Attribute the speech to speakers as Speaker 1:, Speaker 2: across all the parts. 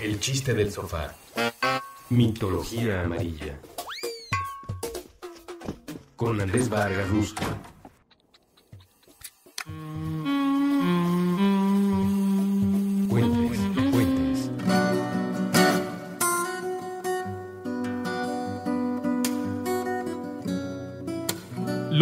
Speaker 1: El chiste del sofá. Mitología amarilla. Con Andrés Vargas Rusco.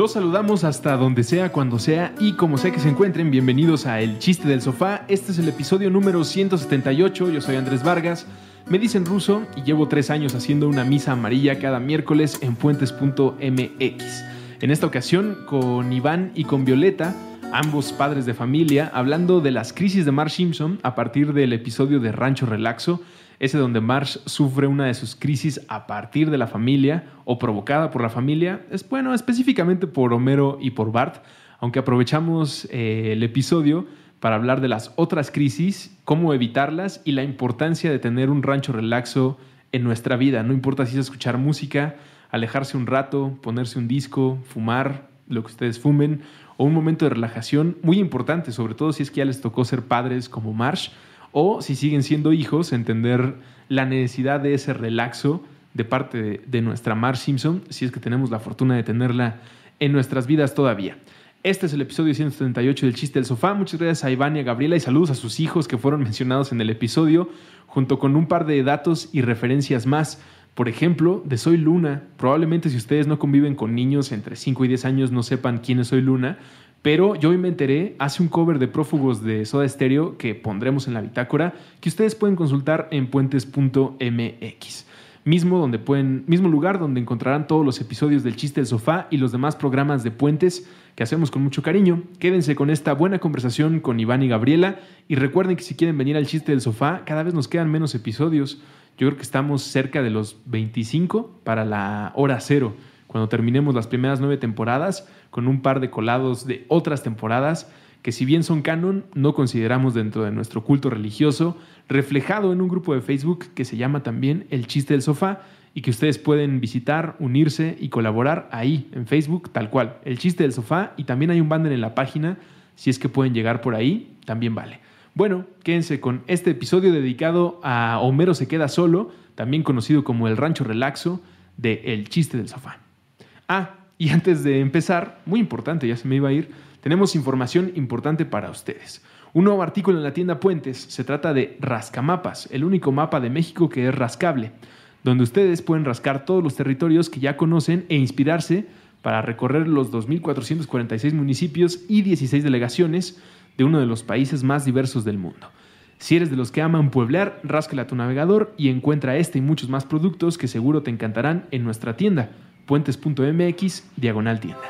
Speaker 1: Los saludamos hasta donde sea, cuando sea y como sea que se encuentren. Bienvenidos a El Chiste del Sofá. Este es el episodio número 178. Yo soy Andrés Vargas. Me dicen ruso y llevo tres años haciendo una misa amarilla cada miércoles en fuentes.mx. En esta ocasión con Iván y con Violeta, ambos padres de familia, hablando de las crisis de Mar Simpson a partir del episodio de Rancho Relaxo ese donde Marsh sufre una de sus crisis a partir de la familia o provocada por la familia, es bueno específicamente por Homero y por Bart, aunque aprovechamos eh, el episodio para hablar de las otras crisis, cómo evitarlas y la importancia de tener un rancho relaxo en nuestra vida, no importa si es escuchar música, alejarse un rato, ponerse un disco, fumar, lo que ustedes fumen, o un momento de relajación muy importante, sobre todo si es que ya les tocó ser padres como Marsh o si siguen siendo hijos, entender la necesidad de ese relaxo de parte de, nuestra Mar Simpson, si es que tenemos la fortuna de tenerla en nuestras vidas todavía. Este es el episodio 178 del Chiste del Sofá. Muchas gracias a Iván y a Gabriela y saludos a sus hijos que fueron mencionados en el episodio, junto con un par de datos y referencias más. Por ejemplo, de Soy Luna. Probablemente si ustedes no conviven con niños entre 5 y 10 años no sepan quién es Soy Luna, pero yo hoy me enteré, hace un cover de Prófugos de Soda Stereo que pondremos en la bitácora, que ustedes pueden consultar en puentes.mx. Mismo, mismo lugar donde encontrarán todos los episodios del Chiste del Sofá y los demás programas de Puentes que hacemos con mucho cariño. Quédense con esta buena conversación con Iván y Gabriela y recuerden que si quieren venir al Chiste del Sofá, cada vez nos quedan menos episodios. Yo creo que estamos cerca de los 25 para la hora cero cuando terminemos las primeras nueve temporadas, con un par de colados de otras temporadas que si bien son canon, no consideramos dentro de nuestro culto religioso, reflejado en un grupo de Facebook que se llama también El Chiste del Sofá y que ustedes pueden visitar, unirse y colaborar ahí, en Facebook, tal cual, El Chiste del Sofá y también hay un banner en la página, si es que pueden llegar por ahí, también vale. Bueno, quédense con este episodio dedicado a Homero se queda solo, también conocido como El Rancho Relaxo de El Chiste del Sofá. Ah, y antes de empezar, muy importante, ya se me iba a ir, tenemos información importante para ustedes. Un nuevo artículo en la tienda Puentes se trata de Rascamapas, el único mapa de México que es rascable, donde ustedes pueden rascar todos los territorios que ya conocen e inspirarse para recorrer los 2.446 municipios y 16 delegaciones de uno de los países más diversos del mundo. Si eres de los que aman pueblear, ráscale a tu navegador y encuentra este y muchos más productos que seguro te encantarán en nuestra tienda puentes.mx diagonal tienda.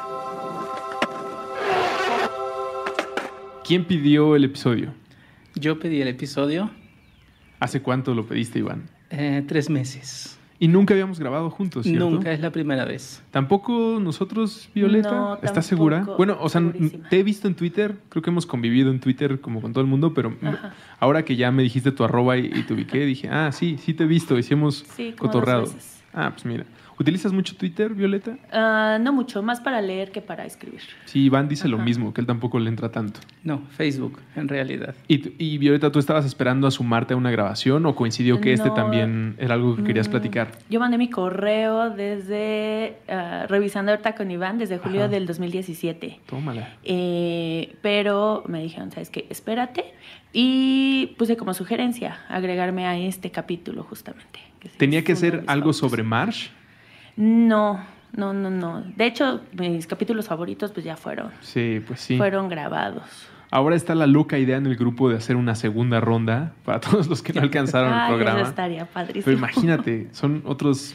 Speaker 1: ¿Quién pidió el episodio? Yo pedí el episodio. ¿Hace cuánto lo pediste, Iván?
Speaker 2: Eh, tres meses. Y nunca habíamos grabado juntos, ¿cierto? Nunca, es la primera
Speaker 1: vez. ¿Tampoco nosotros, Violeta? ¿Estás segura? Bueno, o sea, te he visto en Twitter, creo que hemos convivido en Twitter como con todo el mundo, pero ahora que ya me dijiste tu arroba y, tu te dije, ah, sí, sí te he visto, hicimos cotorrados. cotorrado. Ah, pues mira. ¿Utilizas mucho Twitter, Violeta?
Speaker 3: Ah, no mucho, más para leer que para escribir.
Speaker 1: Sí, Iván dice lo mismo, que él tampoco le entra tanto. No, Facebook, en realidad. ¿Y, Violeta, tú estabas esperando a sumarte a una grabación o coincidió que este también era algo que querías mm, platicar?
Speaker 3: Yo mandé mi correo desde, ah, revisando ahorita con Iván, desde julio del 2017. Tómala. Eh, pero me dijeron, ¿sabes qué? Espérate. Y puse como sugerencia agregarme a este capítulo justamente.
Speaker 1: Tenía que ser algo sobre Marsh.
Speaker 3: No, no, no, no. De hecho, mis capítulos favoritos pues ya fueron.
Speaker 1: Sí, pues sí. Fueron grabados. Ahora está la loca idea en el grupo de hacer una segunda ronda para todos los que no alcanzaron el programa. Eso estaría padrísimo. Pero imagínate, son otros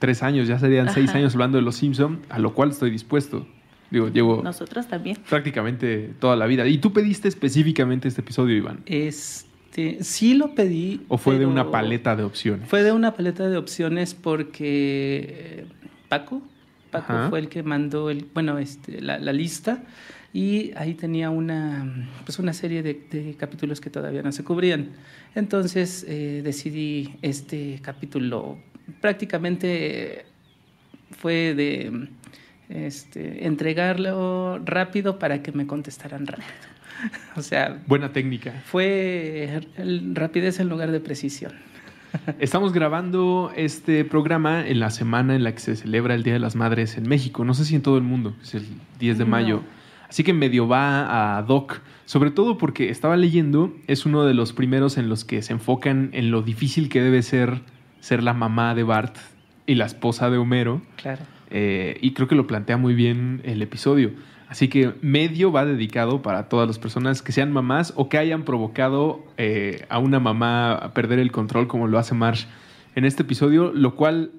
Speaker 1: tres años, ya serían seis años hablando de los Simpson, a lo cual estoy dispuesto. Digo, llevo.
Speaker 2: Nosotros también.
Speaker 1: Prácticamente toda la vida. ¿Y tú pediste específicamente este episodio, Iván?
Speaker 2: Es este, este, sí lo pedí.
Speaker 1: ¿O fue de una paleta de opciones?
Speaker 2: Fue de una paleta de opciones porque eh, Paco, Paco fue el que mandó el, bueno, este, la, lista y ahí tenía una, pues una serie de, capítulos que todavía no se cubrían. Entonces eh, decidí este capítulo prácticamente fue de este, entregarlo rápido para que me contestaran
Speaker 1: rápido. O sea. Buena técnica. Fue rapidez en lugar de precisión. Estamos grabando este programa en la semana en la que se celebra el Día de las Madres en México. No sé si en todo el mundo, es el 10 de mayo. Así que medio va a Doc, sobre todo porque estaba leyendo, es uno de los primeros en los que se enfocan en lo difícil que debe ser ser la mamá de Bart y la esposa de Homero. Claro. Eh, y creo que lo plantea muy bien el episodio. Así que medio va dedicado para todas las personas que sean mamás o que hayan provocado eh, a una mamá a perder el control como lo hace Marsh en este episodio, lo cual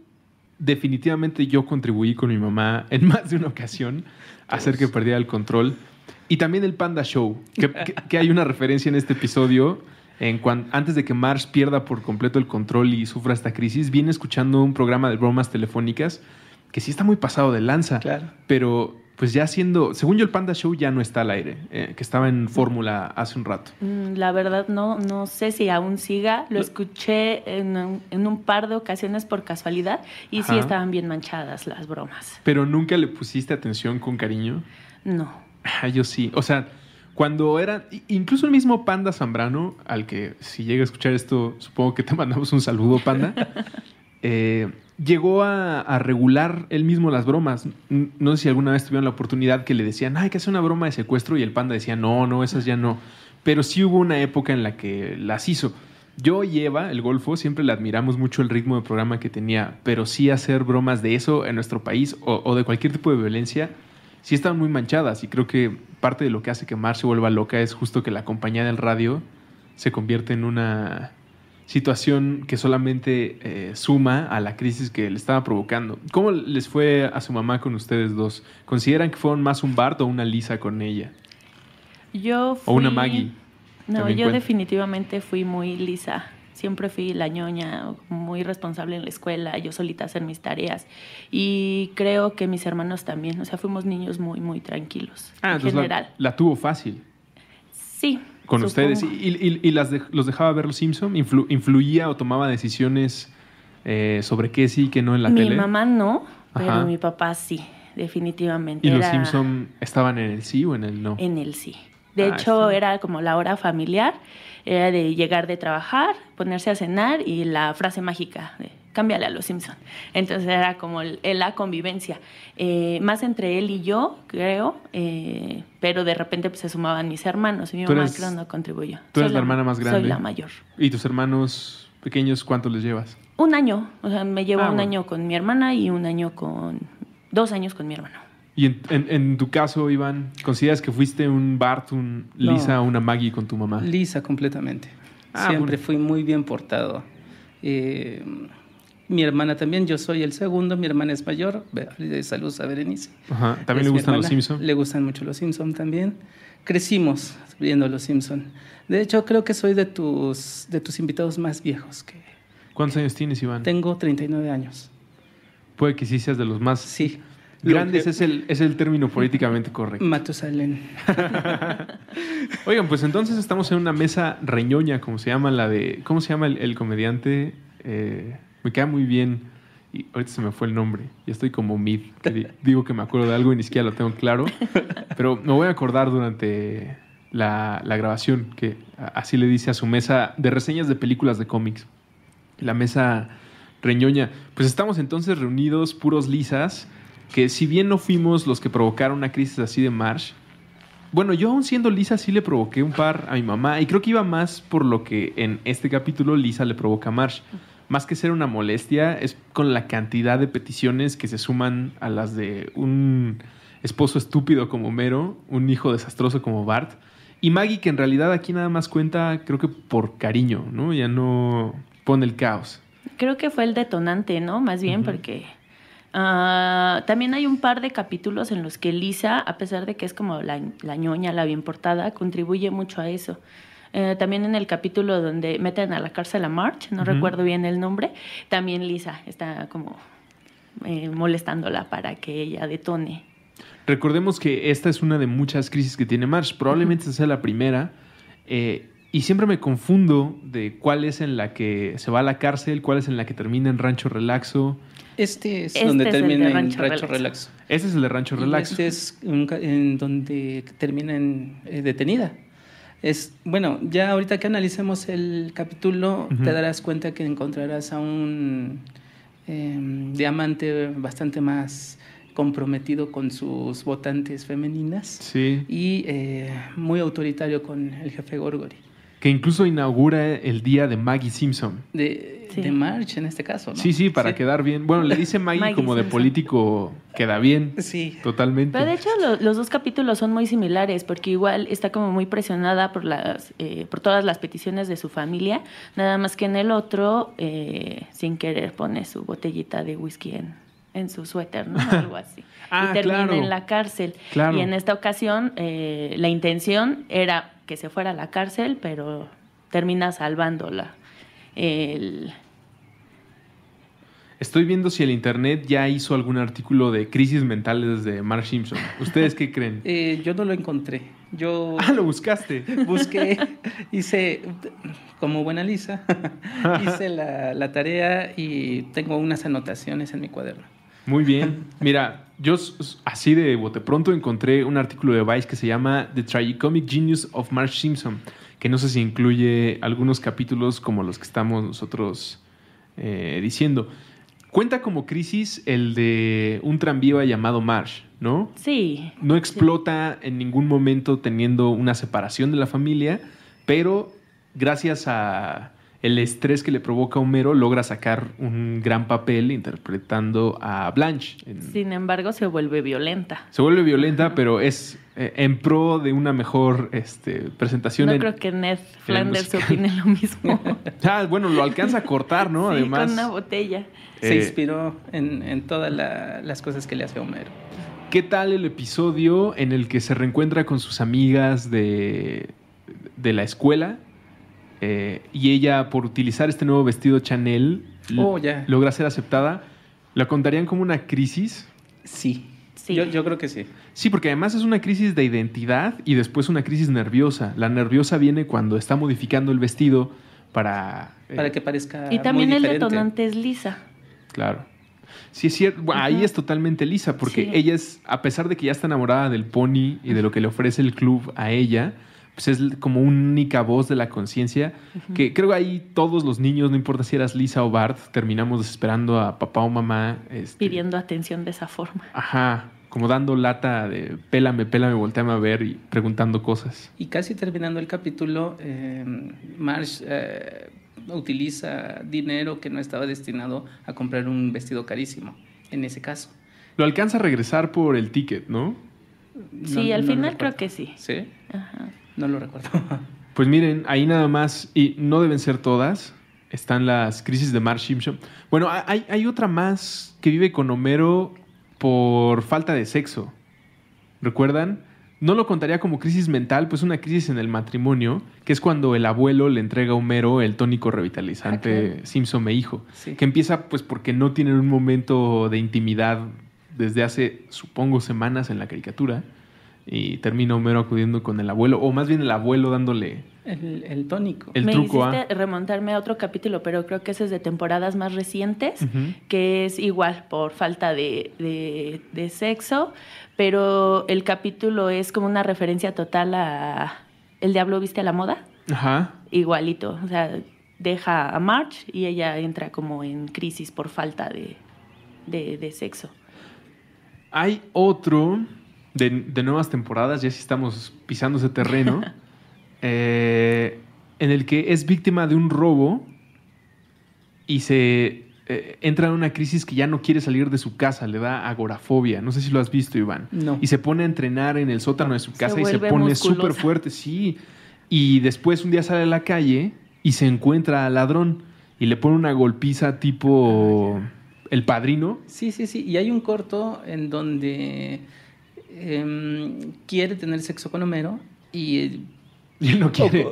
Speaker 1: definitivamente yo contribuí con mi mamá en más de una ocasión a hacer que perdiera el control. Y también el Panda Show, que, hay una referencia en este episodio. En antes de que Marsh pierda por completo el control y sufra esta crisis, viene escuchando un programa de bromas telefónicas que sí está muy pasado de lanza, pero pues ya siendo, según yo el Panda Show ya no está al aire, eh, que estaba en fórmula hace un rato.
Speaker 3: Mm, la verdad no, no sé si aún siga, lo escuché en un, par de ocasiones por casualidad y sí estaban bien manchadas las
Speaker 1: bromas. Pero nunca le pusiste atención con cariño? No. Ah, yo sí, o sea, cuando era, incluso el mismo Panda Zambrano, al que si llega a escuchar esto, supongo que te mandamos un saludo, Panda. eh, llegó a, regular él mismo las bromas. No sé si alguna vez tuvieron la oportunidad que le decían, ay, que hace una broma de secuestro y el panda decía, no, no, esas ya no. Pero sí hubo una época en la que las hizo. Yo y Eva, el Golfo, siempre le admiramos mucho el ritmo de programa que tenía, pero sí hacer bromas de eso en nuestro país o, de cualquier tipo de violencia, sí estaban muy manchadas y creo que parte de lo que hace que Mar se vuelva loca es justo que la compañía del radio se convierte en una situación que solamente eh, suma a la crisis que le estaba provocando. ¿Cómo les fue a su mamá con ustedes dos? ¿Consideran que fueron más un Bart o una Lisa con ella?
Speaker 3: Yo fui... O una Maggie. No, yo definitivamente fui muy Lisa. Siempre fui la ñoña, muy responsable en la escuela, yo solita hacer mis tareas. Y creo que mis hermanos también, o sea, fuimos niños muy, muy tranquilos. Ah, en general.
Speaker 1: la tuvo fácil.
Speaker 3: Sí, con ustedes.
Speaker 1: Y, las los dejaba ver los Simpson, influía o tomaba decisiones eh, sobre qué sí y qué no en la tele. Mi mamá
Speaker 3: no, pero mi papá sí, definitivamente. ¿Y los Simpson
Speaker 1: estaban en el sí o en el no? En
Speaker 3: el sí. De ah, hecho, era como la hora familiar, era de llegar de trabajar, ponerse a cenar y la frase mágica de cámbiale a los Simpson. Entonces era como la convivencia, eh, más entre él y yo, creo, eh, pero de repente pues, se sumaban mis hermanos y mi mamá no contribuyó. Tú eres la, hermana más grande. Soy la
Speaker 1: mayor. ¿Y tus hermanos pequeños cuánto les llevas?
Speaker 3: Un año, o sea, me llevo ah, un año con mi hermana y un año con, dos años con mi hermano.
Speaker 1: Y en, tu caso, Iván, ¿consideras que fuiste un Bart, un Lisa una Maggie con tu mamá? Lisa, completamente. Ah, Siempre fui muy bien portado.
Speaker 2: Eh, mi hermana también, yo soy el segundo, mi hermana es mayor, saludos a Berenice.
Speaker 1: ¿También le gustan los Simpsons?
Speaker 2: Le gustan mucho los Simpsons también. Crecimos viendo los Simpsons. De hecho, creo que soy de tus, de tus invitados más viejos.
Speaker 1: Que, ¿Cuántos años tienes, Iván?
Speaker 2: Tengo 39 años.
Speaker 1: Puede que sí seas de los más... Grandes es, el, término políticamente correcto.
Speaker 2: Matusalén.
Speaker 1: Oigan, pues entonces estamos en una mesa reñoña, como se llama la de... ¿Cómo se llama el, comediante? Eh, me queda muy bien. Y ahorita se me fue el nombre. Ya estoy como mid. digo que me acuerdo de algo y ni siquiera lo tengo claro. Pero me voy a acordar durante la, la grabación que así le dice a su mesa de reseñas de películas de cómics. La mesa reñoña. Pues estamos entonces reunidos, puros lisas, que si bien no fuimos los que provocaron una crisis así de Marsh, bueno, yo aún siendo Lisa sí le provoqué un par a mi mamá y creo que iba más por lo que en este capítulo Lisa le provoca a Marsh más que ser una molestia, es con la cantidad de peticiones que se suman a las de un esposo estúpido como Mero, un hijo desastroso como Bart. Y Maggie, que en realidad aquí nada más cuenta, creo que por cariño, ¿no? Ya no pone el caos.
Speaker 3: Creo que fue el detonante, ¿no? Más bien porque ah, también hay un par de capítulos en los que Lisa, a pesar de que es como la, la ñoña, la bien portada, contribuye mucho a eso. Eh, también en el capítulo donde meten a la cárcel a March, no recuerdo bien el nombre, también Lisa está como eh, molestándola para que ella detone.
Speaker 1: Recordemos que esta es una de muchas crisis que tiene March, probablemente sea la primera. Eh, y siempre me confundo de cuál es en la que se va a la cárcel, cuál es en la que termina en Rancho Relaxo. Este es este donde termina en Rancho, Relaxo. Este es el de Rancho Relaxo. este
Speaker 2: es en donde termina en eh, detenida es, bueno, ya ahorita que analicemos el capítulo, te darás cuenta que encontrarás a un em, diamante bastante más comprometido con sus votantes femeninas
Speaker 1: y
Speaker 2: eh, muy autoritario con el jefe Gorgori
Speaker 1: que incluso inaugura el día de Maggie Simpson.
Speaker 2: De, March en este caso, ¿no? Sí,
Speaker 1: sí, para quedar bien. Bueno, le dice Maggie, como de político queda bien. Sí. Totalmente. Pero
Speaker 3: de hecho los dos capítulos son muy similares porque igual está como muy presionada por, las, eh, por todas las peticiones de su familia, nada más que en el otro, eh, sin querer, pone su botellita de whisky en, su suéter, ¿no? Algo así. Ah, y termina en la cárcel. Y en esta ocasión, eh, la intención era que se fuera a la cárcel, pero termina salvándola.
Speaker 1: Estoy viendo si el Internet ya hizo algún artículo de crisis mentales de Mark Simpson. ¿Ustedes qué creen?
Speaker 2: Eh, yo no lo encontré. Yo ah, lo buscaste. Busqué, hice, como buena Lisa,
Speaker 1: hice
Speaker 2: la, la tarea y tengo unas anotaciones en mi cuaderno.
Speaker 1: Muy bien. Mira, yo así de bote pronto encontré un artículo de Vice que se llama The Tragicomic Genius of Marsh Simpson, que no sé si incluye algunos capítulos como los que estamos nosotros eh, diciendo. Cuenta como crisis el de un tranvía llamado Marsh, ¿no? Sí. No explota en ningún momento teniendo una separación de la familia, pero gracias a el estrés que le provoca a Homero, logra sacar un gran papel interpretando a Blanche.
Speaker 3: Sin embargo, se vuelve violenta.
Speaker 1: Se vuelve violenta, pero es eh, en pro de una mejor este, presentación. No creo
Speaker 3: que Ned Flanders opine lo mismo.
Speaker 1: bueno, lo alcanza a cortar, ¿no? Además. Con una
Speaker 2: botella. se eh,
Speaker 1: inspiró en, todas las cosas que le hace Homero. ¿Qué tal el episodio en el que se reencuentra con sus amigas de la escuela eh, y ella, por utilizar este nuevo vestido Chanel, oh, logra ser aceptada. ¿La contarían como una crisis? Sí. sí. Yo, creo que sí. Sí, porque además es una crisis de identidad y después una crisis nerviosa. La nerviosa viene cuando está modificando el vestido para... Eh, para que parezca... Y también el detonante es lisa. Claro. Sí, es cierto. ahí es totalmente lisa, porque ella es, a pesar de que ya está enamorada del pony y de lo que le ofrece el club a ella, pues es como única voz de la conciencia, que creo que ahí todos los niños, no importa si eras Lisa o Bart, terminamos desesperando a papá o mamá. Este,
Speaker 3: Pidiendo atención de esa forma.
Speaker 1: Ajá, como dando lata de pélame, pélame, volteame a ver y preguntando cosas.
Speaker 2: Y casi terminando el capítulo, em, Marsh Marge eh, utiliza dinero que no estaba destinado a comprar un vestido carísimo, en ese caso.
Speaker 1: Lo alcanza a regresar por el ticket, ¿no? Sí, al final creo
Speaker 2: que sí. ¿Sí? Ajá. No lo recuerdo.
Speaker 1: Pues miren, ahí nada más, y no deben ser todas, están las crisis de Mark Simpson. Bueno, hay, otra más que vive con Homero por falta de sexo. ¿Recuerdan? No lo contaría como crisis mental, pues una crisis en el matrimonio, que es cuando el abuelo le entrega a Homero el tónico revitalizante ah, Simpson me hijo, que empieza pues porque no tienen un momento de intimidad desde hace, supongo, semanas en la caricatura y termina Homero acudiendo con el abuelo, o más bien el abuelo dándole...
Speaker 3: El,
Speaker 2: tónico.
Speaker 1: El Me truco
Speaker 3: remontarme a otro capítulo, pero creo que ese es de temporadas más recientes, que es igual por falta de, sexo, pero el capítulo es como una referencia total a El diablo viste a la moda. Ajá. Igualito, o sea, deja a March y ella entra como en crisis por falta de sexo.
Speaker 1: Hay otro de, nuevas temporadas, ya si sí estamos pisando ese terreno, eh, en el que es víctima de un robo y se eh, entra en una crisis que ya no quiere salir de su casa, le da agorafobia. No sé si lo has visto, Iván. Y se pone a entrenar en el sótano de su casa y se pone súper fuerte, sí. Y después un día sale a la calle y se encuentra al ladrón y le pone una golpiza tipo ah, El Padrino.
Speaker 2: Sí, sí, sí. Y hay un corto en donde Em, quiere tener sexo con Homero y
Speaker 1: y quiere.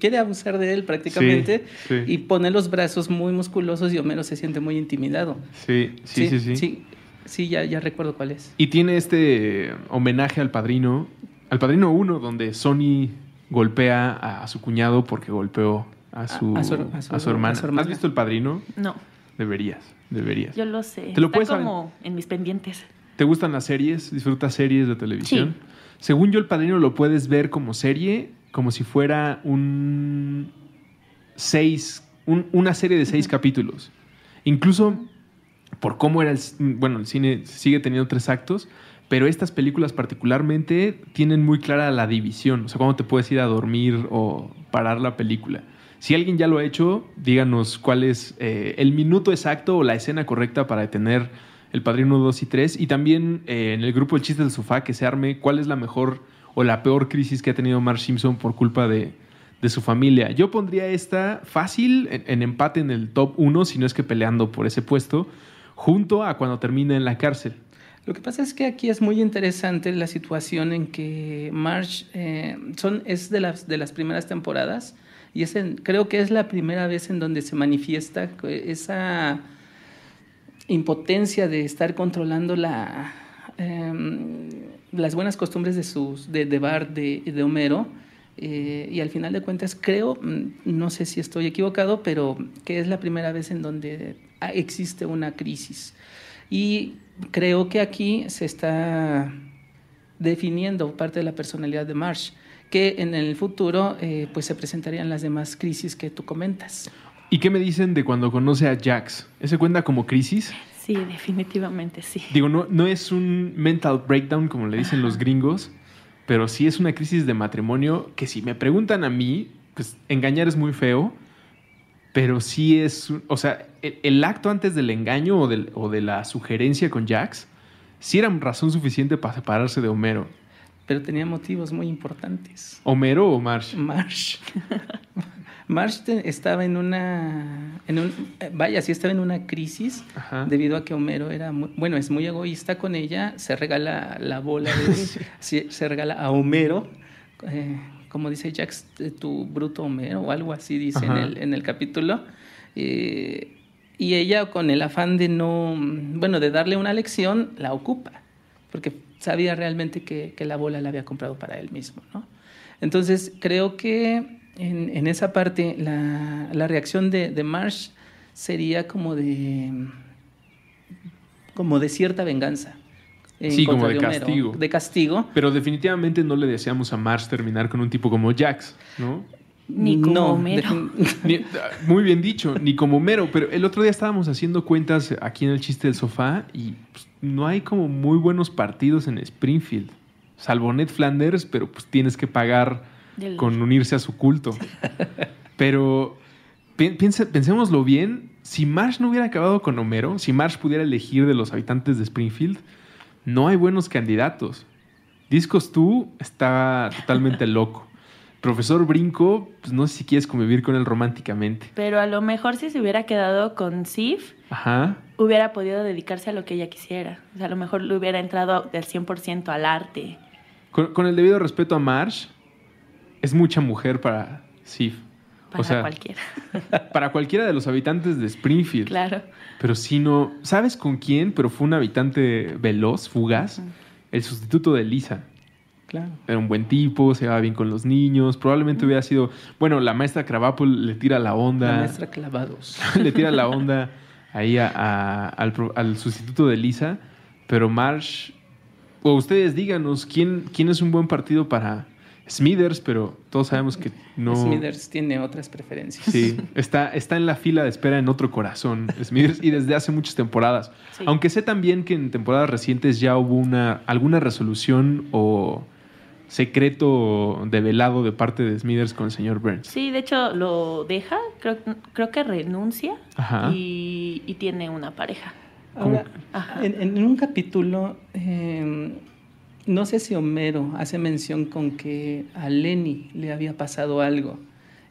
Speaker 2: quiere abusar de él prácticamente y pone los brazos muy musculosos y Homero se siente muy intimidado.
Speaker 1: Sí, sí, sí, sí.
Speaker 2: Sí, ya, ya, recuerdo cuál es.
Speaker 1: Y tiene este homenaje al padrino, al padrino 1, donde Sony golpea a, su cuñado porque golpeó a su, a, su, ¿Has visto el padrino? No. Deberías, deberías. Yo
Speaker 3: lo sé. Está como en mis pendientes.
Speaker 1: ¿Te gustan las series? ¿Disfrutas series de televisión? Según yo, El Padrino lo puedes ver como serie, como si fuera un seis, una serie de seis capítulos. Incluso por cómo era el, bueno, el cine sigue teniendo tres actos, pero estas películas particularmente tienen muy clara la división, o sea, ¿cómo te puedes ir a dormir o parar la película. Si alguien ya lo ha hecho, díganos cuál es eh, el minuto exacto o la escena correcta para detener el Padrino 2 y 3. Y también eh, en el grupo El Chiste del Sofá, que se arme cuál es la mejor o la peor crisis que ha tenido Marge Simpson por culpa de, su familia. Yo pondría esta fácil en, empate en el top 1, si no es que peleando por ese puesto, junto a cuando termina en la cárcel.
Speaker 2: Lo que pasa es que aquí es muy interesante la situación en que Marge eh, son, es de las, de las primeras temporadas y es en, creo que es la primera vez en donde se manifiesta esa impotencia de estar controlando em, las buenas costumbres de, sus, de, de Bar, de, de Homero. Eh, y al final de cuentas creo, mm, no sé si estoy equivocado, pero que es la primera vez en donde existe una crisis. Y creo que aquí se está definiendo parte de la personalidad de Marsh, que en el futuro eh, pues se presentarían las demás crisis que tú comentas.
Speaker 1: ¿Y qué me dicen de cuando conoce a Jax? ¿Ese cuenta como crisis?
Speaker 2: Sí, definitivamente sí. Digo,
Speaker 1: no, no es un mental breakdown como le dicen los gringos, pero sí es una crisis de matrimonio que si me preguntan a mí, pues engañar es muy feo, pero sí es, o sea, e, el, acto antes del engaño o, o de la sugerencia con Jax, sí era razón suficiente para separarse de Homero. Pero tenía motivos muy importantes. ¿Homero o Marsh? Marsh. Marsh estaba en una,
Speaker 2: en un, eh, vaya, sí estaba en una crisis debido a que Homero era, muy, bueno, es muy egoísta con ella, se regala la bola, se, regala a Homero, eh, como dice Jack, eh, tu bruto Homero o algo así dice en el, capítulo. y ella con el afán de no, bueno, de darle una lección, la ocupa, porque sabía realmente que, que la bola la había comprado para él mismo, ¿no? Entonces creo que en, esa parte, la, reacción de, Marsh sería como de, como de cierta venganza. Sí, como de, castigo. De
Speaker 1: castigo. Pero definitivamente no le deseamos a Marsh terminar con un tipo como Jax, ¿no?
Speaker 2: Ni como Homero.
Speaker 1: Ah, muy bien dicho, ni como Mero. Pero el otro día estábamos haciendo cuentas aquí en el chiste del sofá y pues, no hay como muy buenos partidos en Springfield. Salvo Ned Flanders, pero pues tienes que pagar con unirse a su culto. Pero pensemoslo pensémoslo bien, si Marsh no hubiera acabado con Homero, si Marsh pudiera elegir de los habitantes de Springfield, no hay buenos candidatos. Discos tú está totalmente loco. Profesor Brinco, pues no sé si quieres convivir con él románticamente.
Speaker 3: Pero a lo mejor si se hubiera quedado con Sif, hubiera podido dedicarse a lo que ella quisiera. a lo mejor le hubiera entrado del 100% al arte.
Speaker 1: con, el debido respeto a Marsh, es mucha mujer para Sif. Para cualquiera. para cualquiera de los habitantes de Springfield. Claro. Pero si no, ¿sabes con quién? Pero fue un habitante veloz, fugaz, el sustituto de Lisa. Claro. Era un buen tipo, se va bien con los niños. Probablemente hubiera sido, bueno, la maestra Cravapol le tira la onda. La maestra Clavados. le tira la onda ahí al, sustituto de Lisa. Pero Marsh, o ustedes díganos, ¿quién, quién es un buen partido para, Smithers, pero todos sabemos que no. Smithers
Speaker 2: tiene otras preferencias.
Speaker 1: Sí, está, está en la fila de espera en otro corazón, Smithers, y desde hace muchas temporadas. Aunque sé también que en temporadas recientes ya hubo una, alguna resolución o secreto develado de parte de Smithers con el señor Burns.
Speaker 3: Sí, de hecho lo deja, creo, que renuncia Y, tiene una pareja.
Speaker 2: En, un capítulo. Em, no sé si Homero hace mención con que a Lenny le había pasado algo.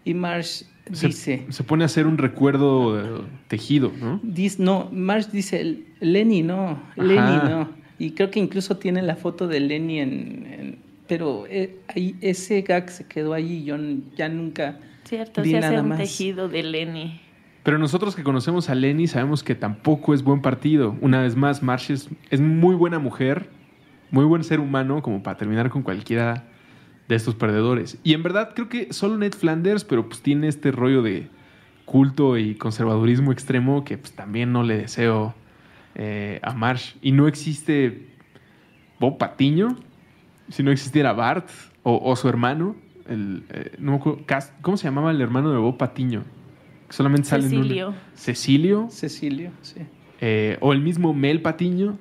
Speaker 2: Y Marsh
Speaker 1: dice... Se pone a hacer un recuerdo tejido, ¿no?
Speaker 2: no, Marsh dice, Lenny no, Lenny no. Y creo que incluso tiene la foto de Lenny en... pero eh, ahí, ese gag se quedó ahí, yo ya nunca... Cierto, se un tejido de Lenny.
Speaker 1: Pero nosotros que conocemos a Lenny sabemos que tampoco es buen partido. Una vez más, Marsh es, es muy buena mujer, muy buen ser humano como para terminar con cualquiera de estos perdedores. Y en verdad creo que solo Ned Flanders, pero pues tiene este rollo de culto y conservadurismo extremo que pues también no le deseo eh, a Marsh. Y no existe Bob Patiño, si no existiera Bart o, su hermano, el, eh, ¿cómo se llamaba el hermano de Bob Patiño? solamente sale Cecilio. En un... Cecilio. Cecilio. sí. Eh, o el mismo Mel Patiño.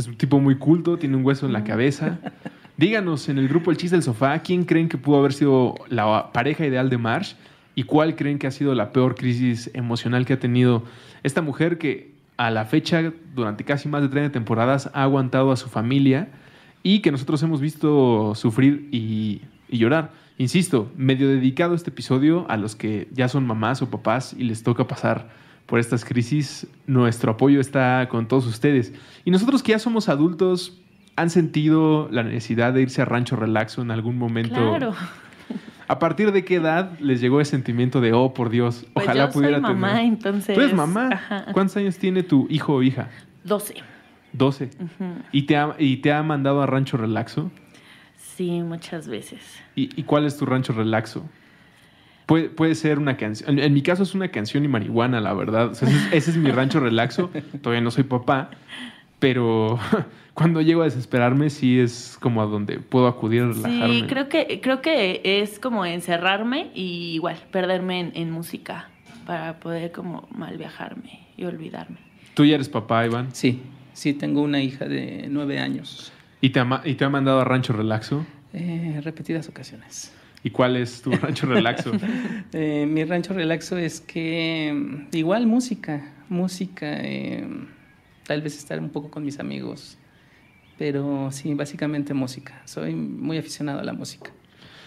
Speaker 1: Es un tipo muy culto, tiene un hueso en la mm. cabeza. Díganos en el grupo El Chiste del Sofá, ¿quién creen que pudo haber sido la pareja ideal de Marsh? ¿Y cuál creen que ha sido la peor crisis emocional que ha tenido esta mujer que a la fecha, durante casi más de 30 temporadas, ha aguantado a su familia y que nosotros hemos visto sufrir y, y llorar? Insisto, medio dedicado este episodio a los que ya son mamás o papás y les toca pasar por estas crisis, nuestro apoyo está con todos ustedes. Y nosotros que ya somos adultos, ¿han sentido la necesidad de irse a Rancho Relaxo en algún momento? Claro. ¿A partir de qué edad les llegó ese sentimiento de, oh, por Dios, pues ojalá yo pudiera soy mamá,
Speaker 3: entonces... Tú eres mamá.
Speaker 1: ¿Cuántos años tiene tu hijo o hija? 12. ¿Doce? ¿Y, te ha, te ha mandado a Rancho Relaxo?
Speaker 3: Sí, muchas veces.
Speaker 1: y cuál es tu Rancho Relaxo? Puede, ser una canción. En, mi caso es una canción y marihuana, la verdad. ese, es, mi rancho relaxo. Todavía no soy papá. Pero cuando llego a desesperarme, sí es como a donde puedo acudir a relajarme. Sí, creo
Speaker 3: que, creo que es como encerrarme y igual perderme en, música para poder como mal viajarme y olvidarme.
Speaker 1: ¿Tú ya eres papá, Iván? Sí, sí, tengo una hija de nueve años. ¿Y te ha, y te ha mandado a Rancho Relaxo?
Speaker 2: Eh, repetidas ocasiones.
Speaker 1: ¿Y cuál es tu rancho relaxo?
Speaker 2: Eh, mi rancho relaxo es que mm, igual música, música, eh, tal vez estar un poco con mis amigos, pero sí, básicamente música. Soy muy aficionado a la música.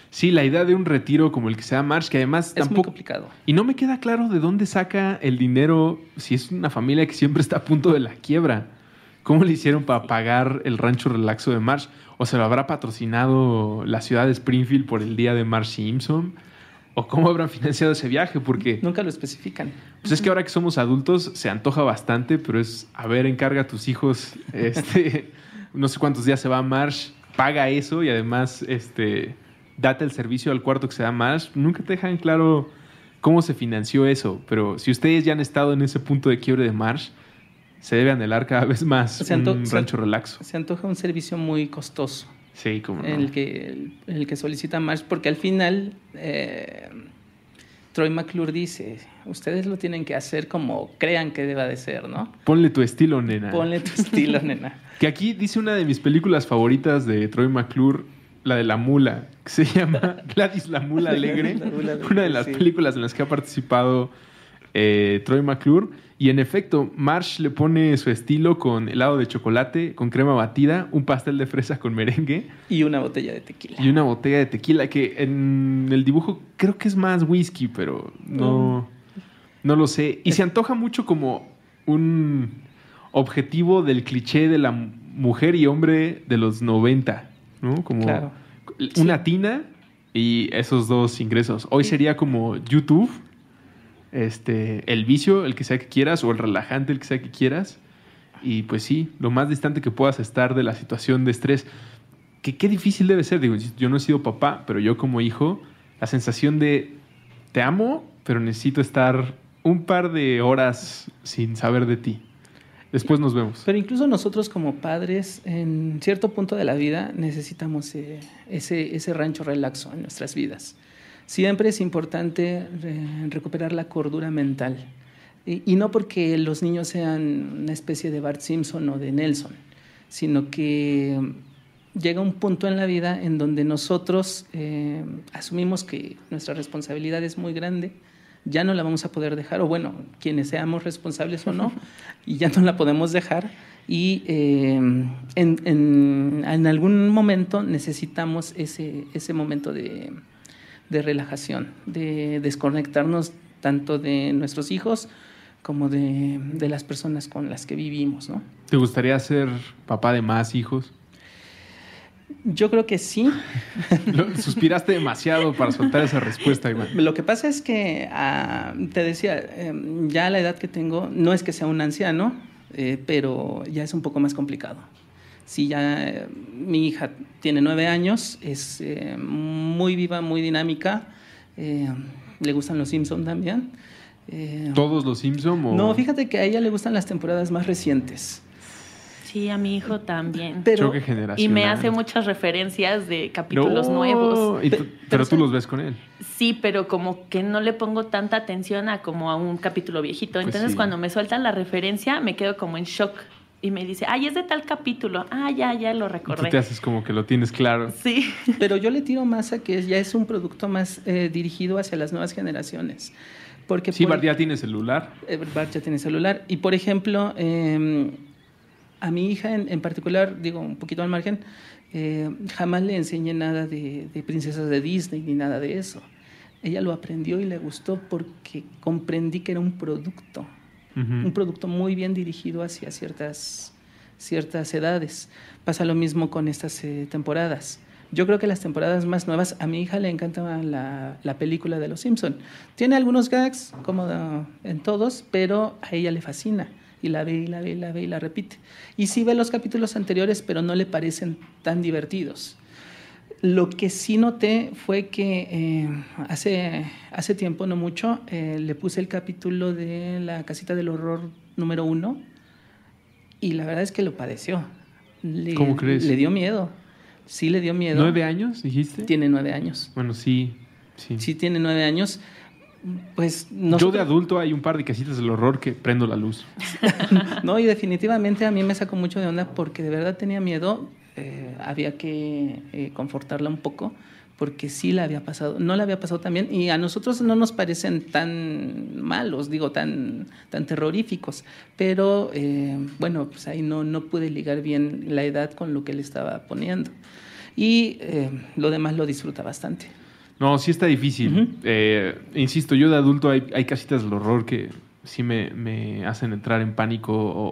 Speaker 1: Sí, la idea de un retiro como el que sea, Marsh, que además tampoco... Es muy complicado. Y no me queda claro de dónde saca el dinero si es una familia que siempre está a punto de la quiebra. ¿Cómo le hicieron para pagar el rancho relaxo de Marsh? ¿O se lo habrá patrocinado la ciudad de Springfield por el día de Marsh Simpson? ¿O cómo habrán financiado ese viaje? Porque... Nunca lo especifican. Pues es que ahora que somos adultos se antoja bastante, pero es, a ver, encarga a tus hijos, este, no sé cuántos días se va a Marsh, paga eso y además, este, date el servicio al cuarto que se da Marsh. Nunca te dejan claro cómo se financió eso, pero si ustedes ya han estado en ese punto de quiebre de Marsh, se debe anhelar cada vez más un rancho relaxo. Se antoja un servicio muy costoso. Sí, como el,
Speaker 2: que, el, que solicita más. porque al final eh, Troy McClure dice, ustedes lo tienen que hacer como crean que deba de ser, ¿no?
Speaker 1: Ponle tu estilo, nena. Ponle
Speaker 2: tu estilo, nena.
Speaker 1: Que aquí dice una de mis películas favoritas de Troy McClure, la de la mula, que se llama Gladys la Mula Alegre, una de las películas en las que ha participado eh, Troy McClure. Y en efecto, Marsh le pone su estilo con helado de chocolate, con crema batida, un pastel de fresa con merengue. Y una botella de tequila. Y una botella de tequila, que en el dibujo creo que es más whisky, pero no, mm. no lo sé. Y se antoja mucho como un objetivo del cliché de la mujer y hombre de los 90, ¿no? Como una tina y esos dos ingresos. Hoy sería como YouTube este, el vicio, el que sea que quieras, o el relajante, el que sea que quieras. Y pues sí, lo más distante que puedas estar de la situación de estrés. Que qué difícil debe ser, digo, yo no he sido papá, pero yo como hijo, la sensación de te amo, pero necesito estar un par de horas sin saber de ti. Después nos vemos. Pero incluso nosotros como
Speaker 2: padres, en cierto punto de la vida, necesitamos eh, ese, ese rancho relaxo en nuestras vidas. Siempre es importante recuperar la cordura mental. Y, no porque los niños sean una especie de Bart Simpson o de Nelson, sino que llega un punto en la vida en donde nosotros eh, asumimos que nuestra responsabilidad es muy grande, ya no la vamos a poder dejar, o bueno, quienes seamos responsables o no, y ya no la podemos dejar. Y eh, en, en, algún momento necesitamos ese, ese momento de, de relajación, de desconectarnos tanto de nuestros hijos como de, las personas con las que vivimos. ¿no?
Speaker 1: ¿Te gustaría ser papá de más hijos?
Speaker 2: Yo creo que sí.
Speaker 1: Suspiraste demasiado para soltar esa respuesta, Iván.
Speaker 2: Lo que pasa es que, ah, te decía, em, ya la edad que tengo, no es que sea un anciano, eh, pero ya es un poco más complicado. Sí, ya eh, mi hija tiene nueve años, es eh, muy viva, muy dinámica, eh, le gustan los Simpson también.
Speaker 1: ¿Todos los Simpson? No,
Speaker 2: fíjate que a ella le gustan las temporadas más recientes. Sí, a mi hijo
Speaker 3: también. Pero, y me hace muchas referencias de capítulos nuevos.
Speaker 1: pero, tú los ves con él.
Speaker 3: Sí, pero como que no le pongo tanta atención a como a un capítulo viejito. Pues Entonces cuando me sueltan la referencia me quedo como en shock y me dice, ay, es de tal capítulo.
Speaker 2: Ah, ya, ya lo recordé. Tú te haces
Speaker 1: como que lo tienes claro.
Speaker 2: Sí. Pero yo le tiro más a que ya es un producto más eh, dirigido hacia las nuevas generaciones. Porque sí, Bart ya
Speaker 1: tiene celular.
Speaker 2: Eh, Bart ya tiene celular. Y por ejemplo, em, a mi hija en, particular, digo un poquito al margen, eh, jamás le enseñé nada de princesas de Disney ni nada de eso. Ella lo aprendió y le gustó porque comprendí que era un producto un producto muy bien dirigido hacia ciertas, ciertas edades. Pasa lo mismo con estas eh, temporadas. Yo creo que las temporadas más nuevas, a mi hija le encanta la, película de Los Simpson. Tiene algunos gags, como en todos, pero a ella le fascina y la ve y la ve y la ve y la repite. Y sí ve los capítulos anteriores, pero no le parecen tan divertidos. Lo que sí noté fue que eh, hace, hace tiempo, no mucho, eh, le puse el capítulo de La casita del horror número uno y la verdad es que lo padeció. Le, ¿Cómo crees? Le dio miedo. Sí, le dio miedo. ¿Nueve años, dijiste? Tiene nueve años. Bueno,
Speaker 1: sí. Sí, tiene nueve años. Pues Yo de adulto hay un par de casitas del horror que prendo la luz.
Speaker 2: no, y definitivamente a mí me sacó mucho de onda porque de verdad tenía miedo. Eh, había que eh, confortarla un poco porque sí la había pasado, no la había pasado también y a nosotros no nos parecen tan malos, digo, tan, tan terroríficos, pero eh, bueno, pues ahí no, no pude ligar bien la edad con lo que le estaba poniendo y lo demás lo disfruta bastante.
Speaker 1: No, sí está difícil. insisto, yo de adulto hay, hay casitas del horror que, sí me, me, hacen entrar en pánico o,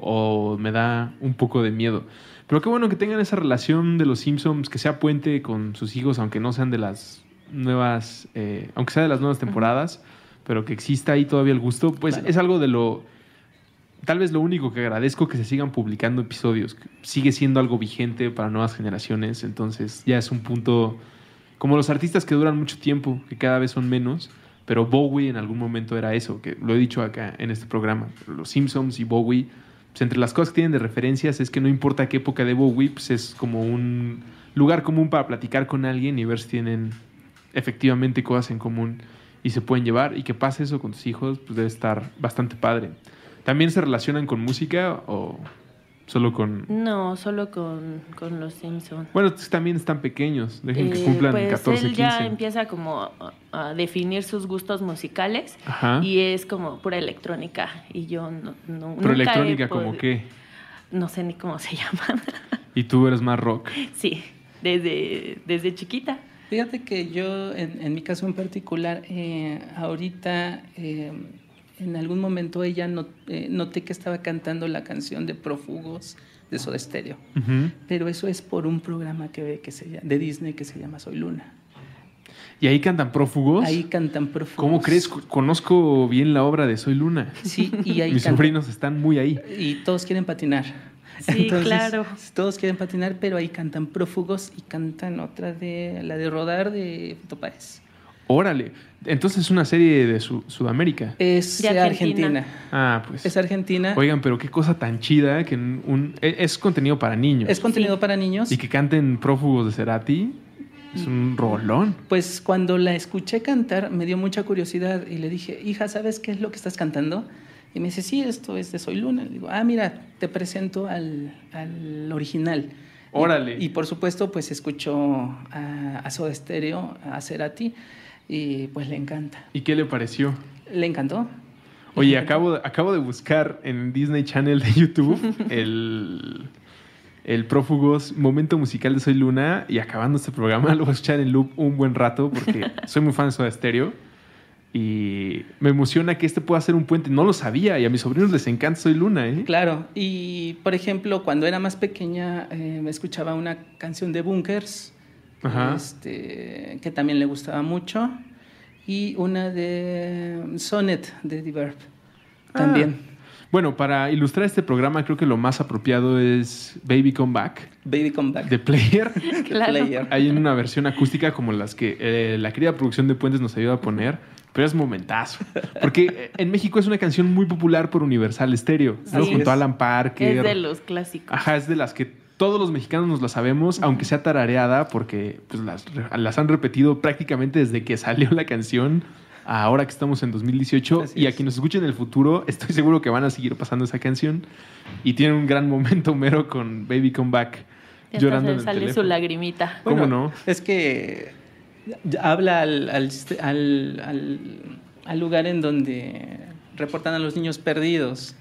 Speaker 1: o, me da un poco de miedo. Pero qué bueno que tengan esa relación de los Simpsons, que sea puente con sus hijos, aunque no sean de las nuevas, eh, aunque sea de las nuevas temporadas, pero que exista ahí todavía el gusto, pues es algo de lo, tal vez lo único que agradezco que se sigan publicando episodios, sigue siendo algo vigente para nuevas generaciones, entonces ya es un punto, como los artistas que duran mucho tiempo, que cada vez son menos, pero Bowie en algún momento era eso, que lo he dicho acá en este programa, los Simpsons y Bowie entre las cosas que tienen de referencias es que no importa qué época de Bowie, pues, es como un lugar común para platicar con alguien y ver si tienen efectivamente cosas en común y se pueden llevar. Y que pase eso con tus hijos, pues debe estar bastante padre. ¿También se relacionan con música o Solo con.
Speaker 3: No, solo con, con los Simpsons.
Speaker 1: Bueno, también están pequeños. Dejen que eh, cumplan pues 14, él ya
Speaker 3: empieza como a definir sus gustos musicales. Ajá. Y es como pura electrónica. Y yo no. no ¿Pero electrónica como qué? No sé ni cómo se llama.
Speaker 1: ¿Y tú eres más rock?
Speaker 2: Sí, desde, desde chiquita. Fíjate que yo, en, en mi caso en particular, eh, ahorita. Eh, en algún momento ella no eh, noté que estaba cantando la canción de Prófugos de Soda Stereo. Pero eso es por un programa que, que se, de Disney que se llama Soy
Speaker 1: Luna. ¿Y ahí cantan prófugos? Ahí cantan prófugos. ¿Cómo crees? Conozco bien la obra de Soy Luna.
Speaker 2: Sí, y ahí Mis sobrinos
Speaker 1: están muy ahí. Y todos quieren patinar.
Speaker 2: Sí, claro. Todos quieren patinar, pero ahí cantan prófugos y cantan otra de la de rodar de Fito
Speaker 1: Órale. Entonces es una serie de Sudamérica. Es de Argentina. Ah, pues. Es Argentina. Oigan, pero qué cosa tan chida que un, e, es contenido para niños. Es
Speaker 2: contenido para niños.
Speaker 1: Y que canten prófugos de Cerati. Es un rolón. Pues
Speaker 2: cuando la escuché cantar me dio mucha curiosidad y le dije, hija, ¿sabes qué es lo que estás cantando? Y me dice, sí, esto es de Soy Luna. Le digo, ah, mira, te presento al, original.
Speaker 1: Órale. Y, por
Speaker 2: supuesto, pues escuchó a, a Soda Stereo, a Cerati y pues le encanta.
Speaker 1: ¿Y qué le pareció? Le encantó. Oye, acabo, acabo de buscar en Disney Channel de YouTube el, el prófugos momento musical de Soy Luna y acabando este programa lo voy a escuchar en loop un buen rato porque soy muy fan de Soda Stereo y me emociona que este pueda ser un puente. No lo sabía y a mis sobrinos les encanta Soy Luna. ¿eh? Claro,
Speaker 2: y por ejemplo,
Speaker 1: cuando era más pequeña
Speaker 2: me eh, escuchaba una canción de Bunkers este, que también le gustaba mucho, y una de Sonnet de Verb ah. también.
Speaker 1: Bueno, para ilustrar este programa creo que lo más apropiado es Baby Come Back. Baby Come Back. De Player.
Speaker 2: Player.
Speaker 1: Hay una versión acústica como las que eh, la querida producción de Puentes nos ayuda a poner, pero es momentazo. Porque eh, en México es una canción muy popular por Universal Stereo, junto a Alan Parker. Es de
Speaker 3: los clásicos.
Speaker 1: Ajá, es de las que todos los mexicanos nos la sabemos, aunque sea tarareada, porque pues, las, han repetido prácticamente desde que salió la canción. ahora que estamos en 2018 y a quien nos escuche en el futuro, estoy seguro que van a seguir pasando esa canción y tienen un gran momento mero con Baby Come Back llorando. En el sale su
Speaker 3: lagrimita. ¿Cómo
Speaker 1: no? Es que habla
Speaker 2: al, al, lugar en donde reportan a los niños perdidos.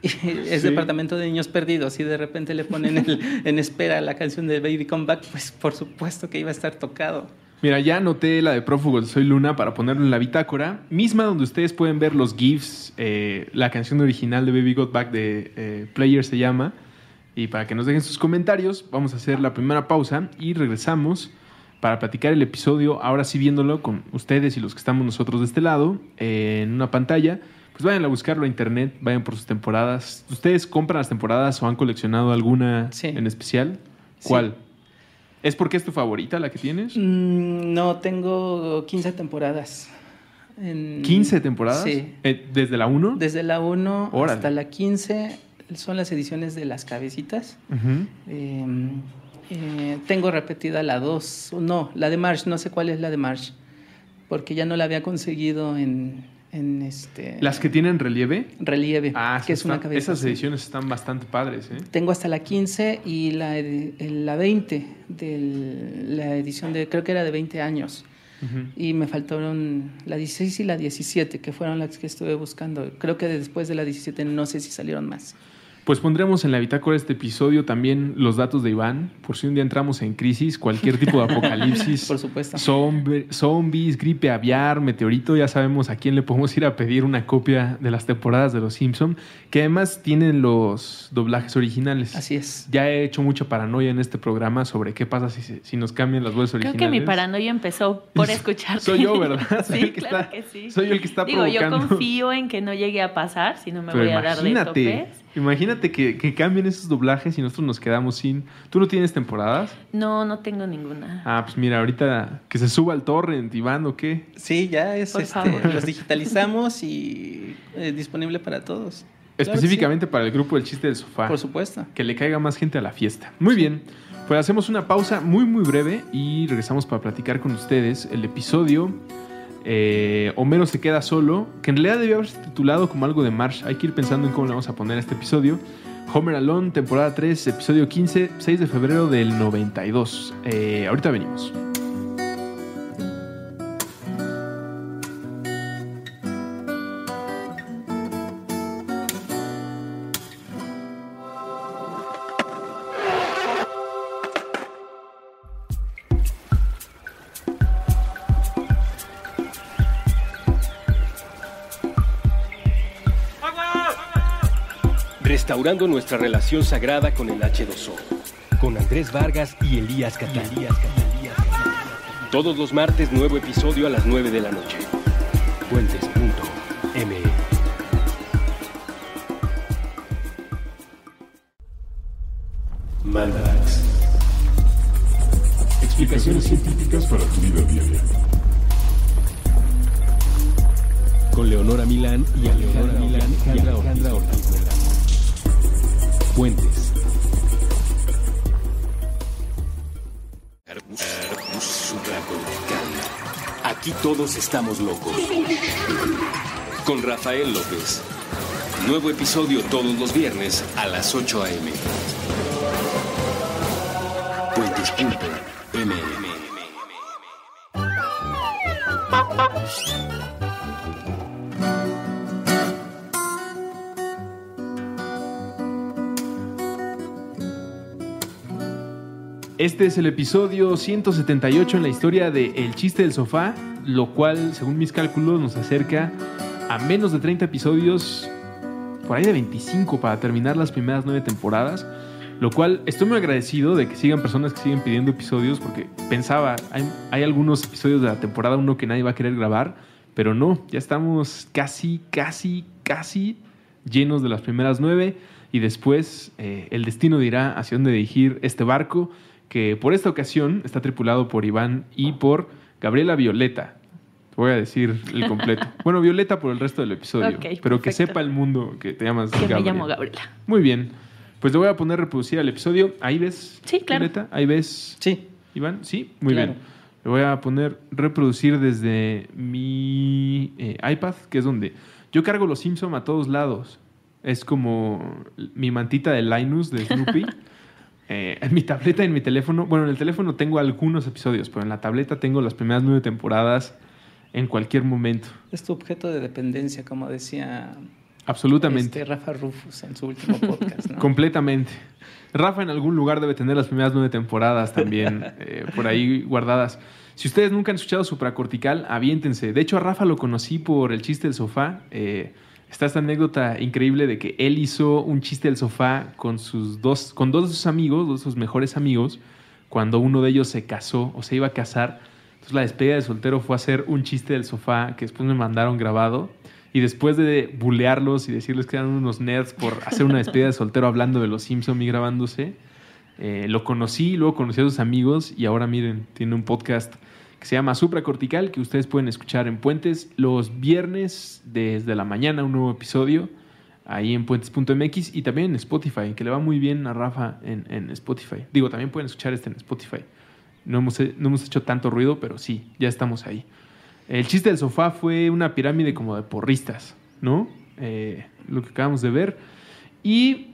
Speaker 2: es departamento de niños perdidos y de repente le ponen en espera la canción de Baby Come Back, pues por supuesto que iba a estar tocado.
Speaker 1: Mira, ya anoté la de Prófugos Soy Luna para ponerlo en la bitácora, misma donde ustedes pueden ver los GIFs, eh, la canción original de Baby Got Back de eh, Player se llama, y para que nos dejen sus comentarios, vamos a hacer la primera pausa y regresamos para platicar el episodio, ahora sí viéndolo con ustedes y los que estamos nosotros de este lado, eh, en una pantalla pues vayan a buscarlo a internet, vayan por sus temporadas. ¿Ustedes compran las temporadas o han coleccionado alguna en especial? ¿Cuál? ¿Es porque es tu favorita la que tienes?
Speaker 2: Mm, no, tengo 15 temporadas. En... ¿15 temporadas? Sí.
Speaker 1: Eh, ¿Desde la 1? Desde
Speaker 2: la 1 hasta la 15 son las ediciones de las cabecitas. Em, eh, tengo repetida la 2, no, la de March, no sé cuál es la de March, porque ya no la había conseguido en, este... ¿Las
Speaker 1: que tienen relieve? Relieve, ah, que es una cabeza. Esas ediciones están bastante padres. ¿eh?
Speaker 2: Tengo hasta la 15 y la, 20 de la edición de, creo que era de 20 años. Y me faltaron la 16 y la 17, que fueron las que estuve buscando. Creo que después de la 17 no sé si salieron más.
Speaker 1: Pues pondremos en la bitácora este episodio también los datos de Iván, por si un día entramos en crisis, cualquier tipo de apocalipsis. por supuesto. zombies, gripe aviar, meteorito, ya sabemos a quién le podemos ir a pedir una copia de las temporadas de Los Simpson, que además tienen los doblajes originales. Así es. Ya he hecho mucha paranoia en este programa sobre qué pasa si, si nos cambian las voces originales. Creo que mi
Speaker 3: paranoia empezó por escuchar. soy yo, ¿verdad? Soy el que está,
Speaker 1: que yo el que está Digo, yo confío
Speaker 3: en que no llegue a pasar, si no me voy a dar de
Speaker 1: Imagínate que, cambien esos doblajes y nosotros nos quedamos sin. ¿Tú no tienes temporadas?
Speaker 3: No, no tengo ninguna.
Speaker 1: Ah, pues mira, ahorita que se suba al torrent, Iván, ¿o qué? Sí, ya es. Este, los digitalizamos y es eh, disponible para todos. Específicamente para el grupo del chiste del sofá. Por supuesto. Que le caiga más gente a la fiesta. Muy bien. Pues hacemos una pausa muy, muy breve y regresamos para platicar con ustedes el episodio eh, Homero se queda solo, que en realidad debió haberse titulado como algo de Marsh. Hay que ir pensando en cómo le vamos a poner a este episodio. Homer Alone, temporada 3, episodio 15, 6 de febrero del 92. Eh, ahorita venimos. nuestra relación sagrada con el H2O. Con Andrés Vargas y Elías Catalías. Todos los martes, nuevo episodio a las 9 de la noche. Puentes.me Mandax. Explicaciones científicas para tu vida diaria. Con Leonora Milán y Leonora Milán y Alejandra Fuentes. Aquí todos estamos locos. Con Rafael López. Nuevo episodio todos los viernes a las 8 a.m.
Speaker 2: Puentes.mm.
Speaker 1: Este es el episodio 178 en la historia de El chiste del sofá, lo cual, según mis cálculos, nos acerca a menos de 30 episodios, por ahí de 25 para terminar las primeras 9 temporadas. Lo cual estoy muy agradecido de que sigan personas que siguen pidiendo episodios, porque pensaba, hay, algunos episodios de la temporada 1 que nadie va a querer grabar, pero no, ya estamos casi, casi, casi llenos de las primeras 9 y después eh, el destino dirá hacia dónde dirigir este barco que por esta ocasión está tripulado por Iván y por Gabriela Violeta. Voy a decir el completo. bueno, Violeta por el resto del episodio. pero que sepa el mundo que te llamas que Gabriela. me llamo Gabriela. Muy bien. Pues le voy a poner reproducir al episodio. Ahí ves.
Speaker 2: Sí, claro. Violeta,
Speaker 1: ahí ves. Sí. Iván, sí, muy bien. Le voy a poner reproducir desde mi eh, iPad, que es donde yo cargo los Simpsons a todos lados. Es como mi mantita de Linus de Snoopy. Eh, en mi tableta y en mi teléfono, bueno, en el teléfono tengo algunos episodios, pero en la tableta tengo las primeras nueve temporadas en cualquier momento.
Speaker 2: Es tu objeto de dependencia, como decía
Speaker 1: Absolutamente.
Speaker 2: Este, Rafa Rufus en su último podcast.
Speaker 1: Completamente. Rafa en algún lugar debe tener las primeras nueve temporadas también eh, por ahí guardadas. Si ustedes nunca han escuchado Supracortical, aviéntense. De hecho, a Rafa lo conocí por el chiste del sofá. Eh, Está esta anécdota increíble de que él hizo un chiste del sofá con, sus dos, con dos de sus amigos, dos de sus mejores amigos, cuando uno de ellos se casó o se iba a casar. Entonces la despedida de soltero fue hacer un chiste del sofá que después me mandaron grabado. Y después de bulearlos y decirles que eran unos nerds por hacer una despedida de soltero hablando de los Simpson y grabándose, eh, lo conocí, luego conocí a sus amigos y ahora miren, tiene un podcast que se llama Supracortical, que ustedes pueden escuchar en Puentes los viernes desde la mañana, un nuevo episodio ahí en puentes.mx y también en Spotify, que le va muy bien a Rafa en, Spotify. Digo, también pueden escuchar este en Spotify. No hemos, no hemos hecho tanto ruido, pero sí, ya estamos ahí. El chiste del sofá fue una pirámide como de porristas, ¿no? Eh, lo que acabamos de ver. Y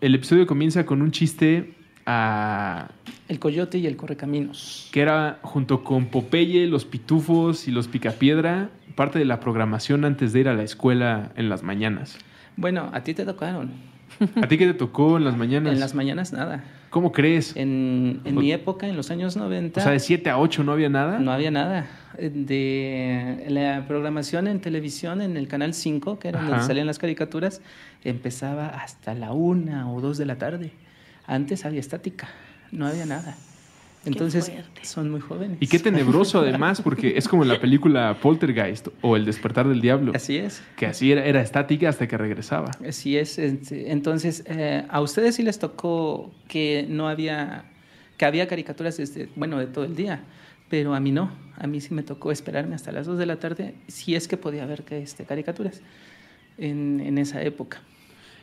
Speaker 1: el episodio comienza con un chiste el Coyote y el Correcaminos. Que era junto con Popeye, los Pitufos y los Picapiedra, parte de la programación antes de ir a la escuela en las mañanas.
Speaker 2: Bueno, a ti te tocaron.
Speaker 1: ¿A ti qué te tocó en las mañanas? En las
Speaker 2: mañanas nada. ¿Cómo crees? En, mi época, en los años 90. O sea, de 7 a 8 no había nada. No había nada. De la programación en televisión, en el canal 5, que era donde salían las caricaturas, empezaba hasta la 1 o 2 de la tarde. Antes había estática, no había nada. Entonces, son muy jóvenes. Y qué tenebroso además,
Speaker 1: porque es como la película Poltergeist o El despertar del diablo. Así es. Que así era, era estática hasta que regresaba.
Speaker 2: Así es. Este, entonces, eh, a ustedes sí les tocó que no había, que había caricaturas, desde, bueno, de todo el día, pero a mí no. A mí sí me tocó esperarme hasta las 2 de la tarde, si es que podía ver que, este, caricaturas en esa época.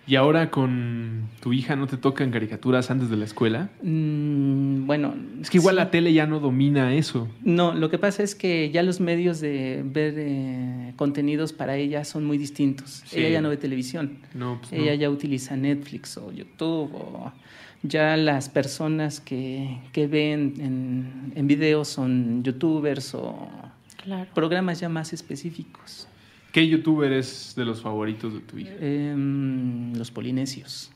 Speaker 1: ¿Y ahora con tu hija no te tocan caricaturas antes de la escuela?
Speaker 2: Mm,
Speaker 1: bueno. Es que igual la tele ya no domina eso.
Speaker 2: No, lo que pasa es que ya los medios de ver eh, contenidos para ella son muy distintos. Ella ya no ve televisión. Pues ella ya utiliza Netflix o YouTube ya las personas que, que ven en, en videos son youtubers o programas ya más específicos.
Speaker 1: ¿Qué youtuber es de los favoritos de tu hija? Em, los polinesios.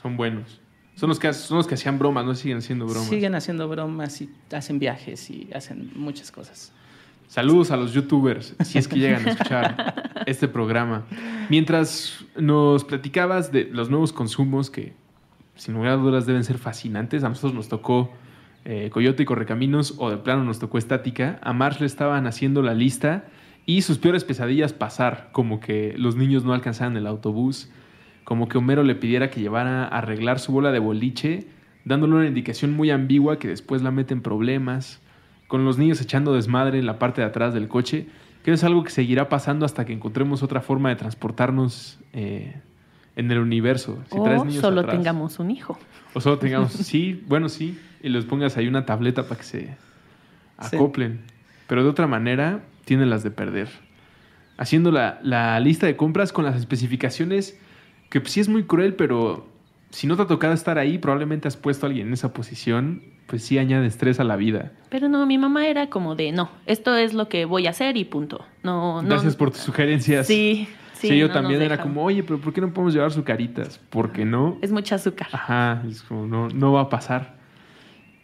Speaker 1: Son buenos. Son los, que, los que hacían bromas, no siguen haciendo bromas. Siguen
Speaker 2: haciendo bromas y hacen viajes y hacen muchas cosas.
Speaker 1: Saludos a los youtubers, si es que llegan a escuchar este programa. Mientras nos platicabas de los nuevos consumos que, sin lugar a dudas, deben ser fascinantes, a nosotros nos tocó eh, Coyote y Correcaminos o de plano nos tocó Estática, a Marsh le estaban haciendo la lista y sus peores pesadillas pasar, como que los niños no alcanzaran el autobús, como que Homero le pidiera que llevara a arreglar su bola de boliche, dándole una indicación muy ambigua que después la mete en problemas, con los niños echando desmadre en la parte de atrás del coche, que es algo que seguirá pasando hasta que encontremos otra forma de transportarnos eh, en el universo. Si o solo
Speaker 3: tengamos un hijo.
Speaker 1: O solo tengamos, sí, bueno, sí, y les pongas ahí una tableta para que se acoplen. Pero de otra manera, tiene las de perder. Haciendo la, la lista de compras con las especificaciones, que pues sí es muy cruel, pero si no te ha tocado estar ahí, probablemente has puesto a alguien en esa posición, pues sí añade estrés a la vida.
Speaker 3: Pero no, mi mamá era como de, no, esto es lo que voy a hacer y punto. No, Gracias
Speaker 1: por tus sugerencias. Sí, sí. yo también era como, oye, pero ¿por qué no podemos llevar sucaritas? Porque no. Es mucha azúcar. Ajá, es como, no, no va a pasar.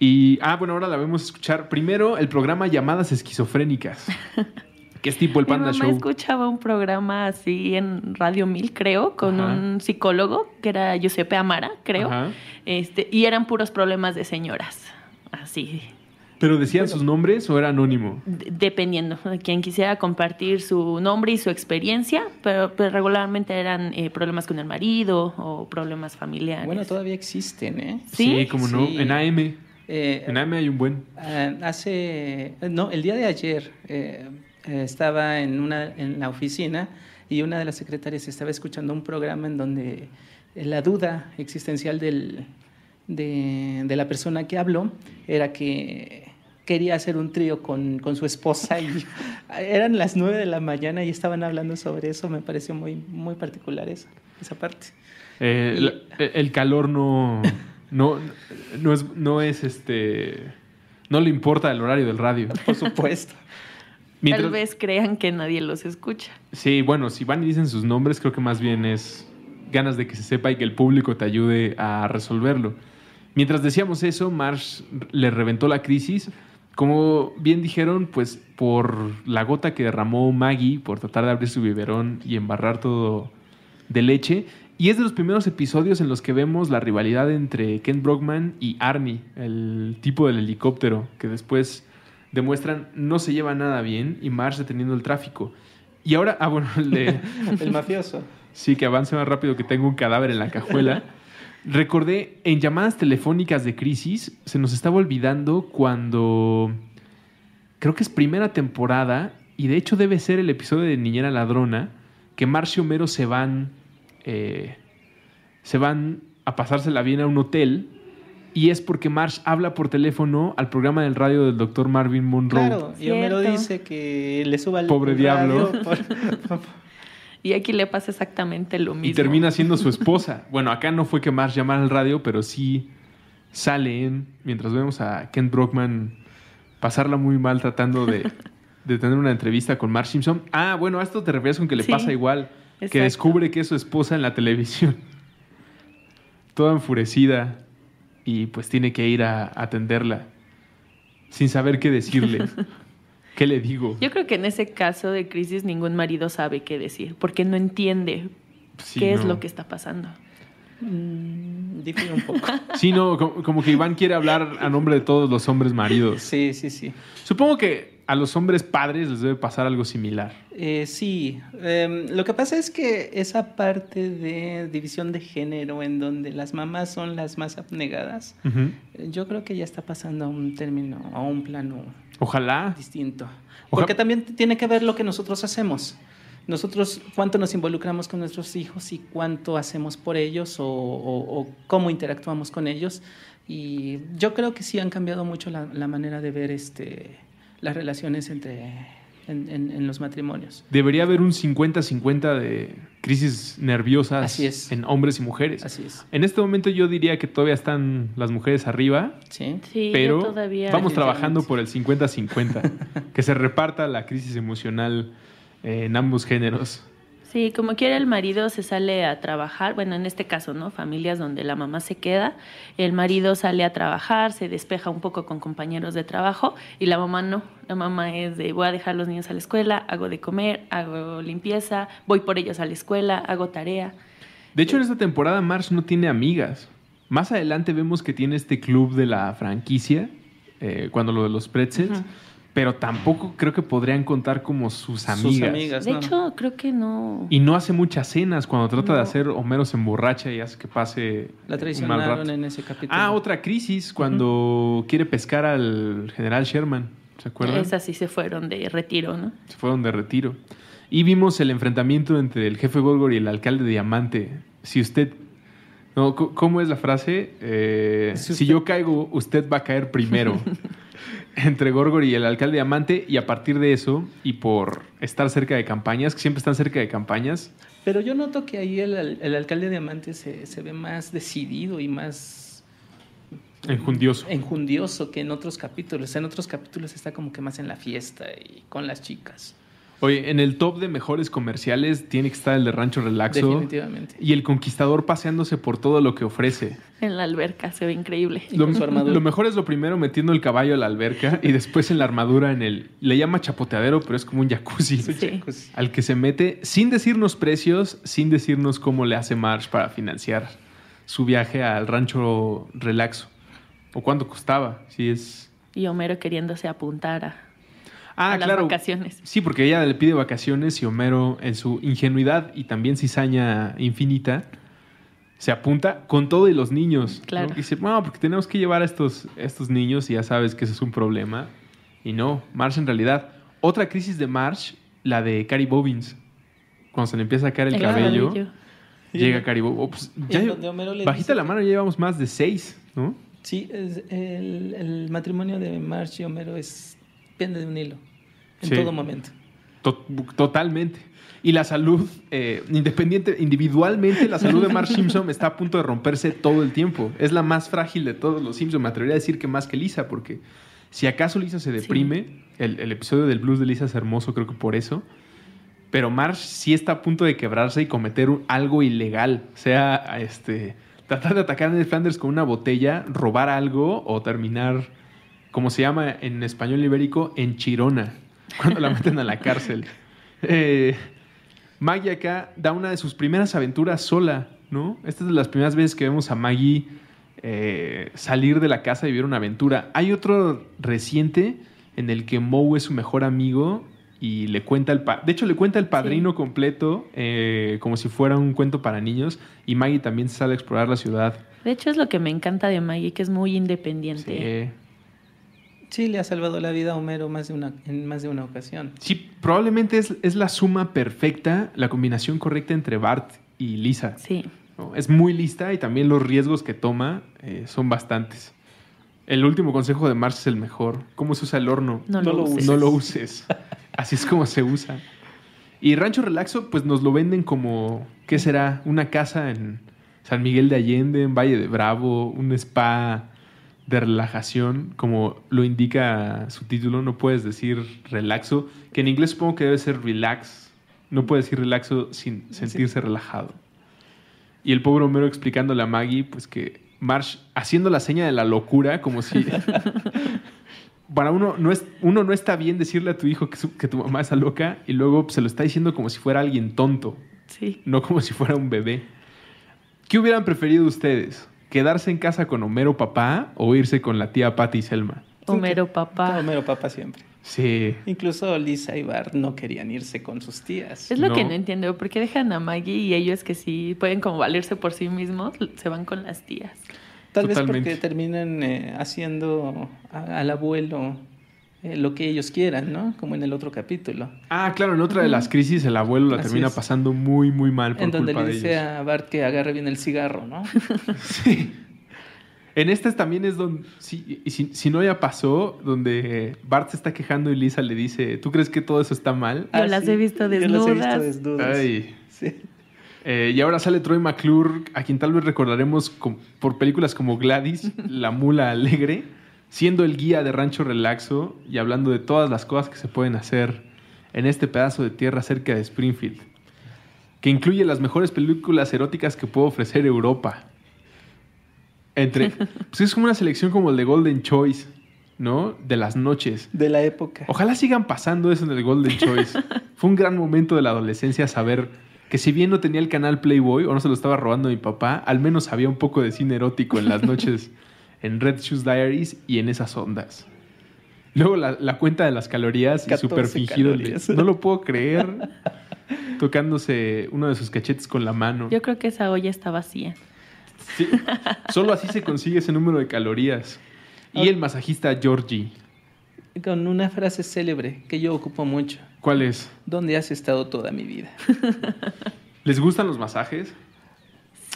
Speaker 1: Y, ah, bueno, ahora la vemos escuchar primero el programa Llamadas Esquizofrénicas. que es tipo el Panda show mamá
Speaker 3: escuchaba un programa así en Radio 1000, creo, con un psicólogo que era Giuseppe Amara, creo. Este, y eran puros problemas de señoras. Así.
Speaker 1: ¿Pero decían sus nombres o era anónimo?
Speaker 3: Dependiendo, de quien quisiera compartir su nombre y su experiencia, pero, regularmente eran eh, problemas con el marido o problemas familiares. Bueno, todavía existen, ¿eh? Sí, sí
Speaker 1: como no, en AM. Eh, en AME hay un buen. Eh, hace,
Speaker 2: eh, no, el día de ayer estaba en, una, en la oficina y una de las secretarias estaba escuchando un programa en donde la duda existencial de, la persona que habló era que quería hacer un trío con, su esposa y eran las nueve de la mañana y estaban hablando sobre eso. Me pareció muy, muy
Speaker 1: particular esa, parte. el calor no... no, no es, no es este. No le importa el horario del radio. Por supuesto. Mientras... Tal
Speaker 3: vez crean que nadie los escucha.
Speaker 1: Sí, bueno, si van y dicen sus nombres, creo que más bien es ganas de que se sepa y que el público te ayude a resolverlo. Mientras decíamos eso, Marsh le reventó la crisis. Como bien dijeron, pues por la gota que derramó Maggie por tratar de abrir su biberón y embarrar todo de leche, y es de los primeros episodios en los que vemos la rivalidad entre Ken Brockman y Arnie, el tipo del helicóptero, que después demuestran no se lleva nada bien y Mars deteniendo el tráfico. Y ahora, ah, bueno, el el mafioso. Sí, que avance más rápido que tengo un cadáver en la cajuela. Recordé, en llamadas telefónicas de crisis, se nos estaba olvidando cuando... Creo que es primera temporada, y de hecho debe ser el episodio de Niñera Ladrona, que Marcio y Homero se van eh, se van a pasársela bien a un hotel y es porque Marsh habla por teléfono al programa del radio del doctor Marvin Monroe. Claro, y Homero dice que le suba el Pobre diablo.
Speaker 3: y aquí le pasa exactamente lo mismo. Y termina
Speaker 1: siendo su esposa. bueno, acá no fue que Marsh llamara al radio, pero sí salen mientras vemos a Kent Brockman pasarla muy mal tratando de, tener una entrevista con Marsh Simpson. Ah, bueno, a esto te refieres con que le pasa igual que descubre que es su esposa en la televisión. Toda enfurecida y pues tiene que ir a atenderla sin saber qué decirle. ¿Qué le digo?
Speaker 3: Yo creo que en ese caso de crisis ningún marido sabe qué decir porque no entiende qué es lo que está pasando.
Speaker 2: Mm, un poco.
Speaker 1: Sí, no, como que Iván quiere hablar a nombre de todos los hombres maridos. Sí, sí, sí. Supongo que a los hombres padres les debe pasar algo similar.
Speaker 2: Eh, sí, em, lo que pasa es que esa parte de división de género en donde las mamás son las más abnegadas, yo creo que ya está pasando a un término, a un plano. Ojalá. Distinto. Porque también tiene que ver lo que nosotros hacemos nosotros cuánto nos involucramos con nuestros hijos y cuánto hacemos por ellos o, cómo interactuamos con ellos. Y yo creo que sí han cambiado mucho la manera de ver este, las relaciones entre, en, los matrimonios.
Speaker 1: Debería haber un 50-50 de crisis nerviosas en hombres y mujeres. Así es. En este momento yo diría que todavía están las mujeres arriba, pero vamos trabajando por el 50-50, que se reparta la crisis emocional eh, en ambos géneros.
Speaker 3: Sí, como quiera el marido se sale a trabajar, bueno, en este caso, ¿no? Familias donde la mamá se queda, el marido sale a trabajar, se despeja un poco con compañeros de trabajo y la mamá no, la mamá es de voy a dejar los niños a la escuela, hago de comer, hago limpieza, voy por ellos a la escuela, hago tarea.
Speaker 1: De hecho, en esta temporada Mars no tiene amigas. Más adelante vemos que tiene este club de la franquicia, eh, cuando lo de los pretzels pero tampoco creo que podrían contar como sus amigas. de
Speaker 3: hecho, creo que no. Y
Speaker 1: no hace muchas cenas. Cuando trata de hacer, Homero se emborracha y hace que pase. La traicionaron en
Speaker 3: ese capítulo. Ah,
Speaker 1: otra crisis cuando quiere pescar al general Sherman. ¿Se acuerdan? Esas
Speaker 3: sí se fueron de retiro, ¿no?
Speaker 1: Se fueron de retiro. Y vimos el enfrentamiento entre el jefe Golgor y el alcalde Diamante. Si usted no, ¿cómo es la frase? Eh, si, si, yo caigo, usted va a caer primero. entre Gorgor y el alcalde Diamante y a partir de eso y por estar cerca de campañas, que siempre están cerca de campañas. Pero yo noto
Speaker 2: que ahí el, alcalde Diamante se, se, ve más decidido y más... Enjundioso. Enjundioso que en otros capítulos. En otros capítulos está como que más en la fiesta y con las chicas.
Speaker 1: Oye, en el top de mejores comerciales tiene que estar el de Rancho Relaxo.
Speaker 3: Definitivamente.
Speaker 1: Y el conquistador paseándose por todo lo que ofrece.
Speaker 3: En la alberca, se ve increíble. Lo, mejor
Speaker 1: es lo primero metiendo el caballo a la alberca y después en la armadura en el. Le llama chapoteadero, pero es como un jacuzzi. Sí. Al que se mete sin decirnos precios, sin decirnos cómo le hace Marsh para financiar su viaje al Rancho Relaxo. O cuánto costaba, si es.
Speaker 3: Y Homero queriéndose apuntar a ah, vacaciones.
Speaker 1: Sí, porque ella le pide vacaciones y Homero, en su ingenuidad y también cizaña infinita, se apunta con todo y los niños. Claro. Y dice, no, porque tenemos que llevar a estos, estos niños y ya sabes que eso es un problema. Y no, Marsh en realidad. Otra crisis de Marsh, la de Carrie Bobbins. Cuando se le empieza a caer el, cabello, llega Cari Bobbins. Oh, pues, bajita la mano, ya llevamos más de seis, ¿no?
Speaker 2: Sí, el, el matrimonio de Marsh y Homero es de un hilo en todo
Speaker 1: momento. Totalmente. Y la salud, eh, independiente, individualmente, la salud de mar Simpson está a punto de romperse todo el tiempo. Es la más frágil de todos los Simpson. Me atrevería a decir que más que Lisa, porque si acaso Lisa se deprime, el, episodio del blues de Lisa es hermoso, creo que por eso. Pero Marsh sí está a punto de quebrarse y cometer algo ilegal. Sea este, tratar de atacar a Ned Flanders con una botella, robar algo o terminar como se llama en español ibérico, en Chirona, cuando la meten a la cárcel. Eh, Maggie acá da una de sus primeras aventuras sola, ¿no? Esta es de las primeras veces que vemos a Maggie eh, salir de la casa y vivir una aventura. Hay otro reciente en el que Moe es su mejor amigo y le cuenta el de hecho le cuenta el padrino completo eh, como si fuera un cuento para niños y Maggie también sale a explorar la ciudad.
Speaker 3: De hecho es lo que me encanta de Maggie que es muy
Speaker 2: independiente. Sí. Sí, le ha
Speaker 1: salvado la vida
Speaker 2: a Homero más de una, en más de una ocasión.
Speaker 1: Sí, probablemente es, la suma perfecta, la combinación correcta entre Bart y Lisa. Sí. Es muy lista y también los riesgos que toma eh, son bastantes. El último consejo de Marx es el mejor. ¿Cómo se usa el horno? No, no lo, uses. No lo uses. Así es como se usa. Y Rancho Relaxo, pues nos lo venden como, ¿qué será? Una casa en San Miguel de Allende, en Valle de Bravo, un spa de relajación, como lo indica su título, no puedes decir relaxo, que en inglés supongo que debe ser relax. No puedes decir relaxo sin sentirse relajado. Y el pobre Homero explicándole a Maggie, pues que Marsh haciendo la seña de la locura, como si. Para uno no, es, uno no está bien decirle a tu hijo que, tu mamá es loca y luego se lo está diciendo como si fuera alguien tonto. Sí. No como si fuera un bebé. ¿Qué hubieran preferido ustedes? ¿Quedarse en casa con Homero Papá o irse con la tía Patty y Selma?
Speaker 2: Homero Papá. Homero Papá siempre. Sí. Incluso Lisa y Bart no querían irse con sus tías. Es lo que no
Speaker 3: entiendo, ¿por qué dejan a Maggie y ellos que
Speaker 2: sí pueden como valerse por sí mismos, se van con las tías? Tal vez porque terminan eh, haciendo al abuelo eh, lo que ellos quieran, ¿no? Como en el otro capítulo.
Speaker 1: Ah, claro, en otra de las crisis el abuelo la termina pasando muy, muy mal por en donde le dice
Speaker 2: a Bart que agarre bien el cigarro, ¿no? sí.
Speaker 1: En estas también es donde, si, no ya pasó, donde Bart se está quejando y Lisa le dice, ¿tú crees que todo eso está mal? Yo ah, las he visto desnudas. Ay. Sí. Eh, y ahora sale Troy McClure, a quien tal vez recordaremos por películas como Gladys, La Mula Alegre siendo el guía de Rancho Relaxo y hablando de todas las cosas que se pueden hacer en este pedazo de tierra cerca de Springfield, que incluye las mejores películas eróticas que puede ofrecer Europa. Entre, pues es como una selección como el de Golden Choice, ¿no? De las noches. De la época. Ojalá sigan pasando eso en el Golden Choice. Fue un gran momento de la adolescencia saber que si bien no tenía el canal Playboy o no se lo estaba robando mi papá, al menos había un poco de cine erótico en las noches en Red Shoes Diaries y en esas ondas. Luego la, cuenta de las calorías y súper fingido. No lo puedo creer. tocándose uno de sus cachetes con la mano. Yo
Speaker 2: creo que esa olla está vacía.
Speaker 1: Sí, solo así se consigue ese número de calorías. Y el masajista Georgie.
Speaker 2: Con una frase célebre que yo ocupo
Speaker 1: mucho. ¿Cuál es? ¿Dónde has estado toda mi vida? ¿Les gustan los masajes?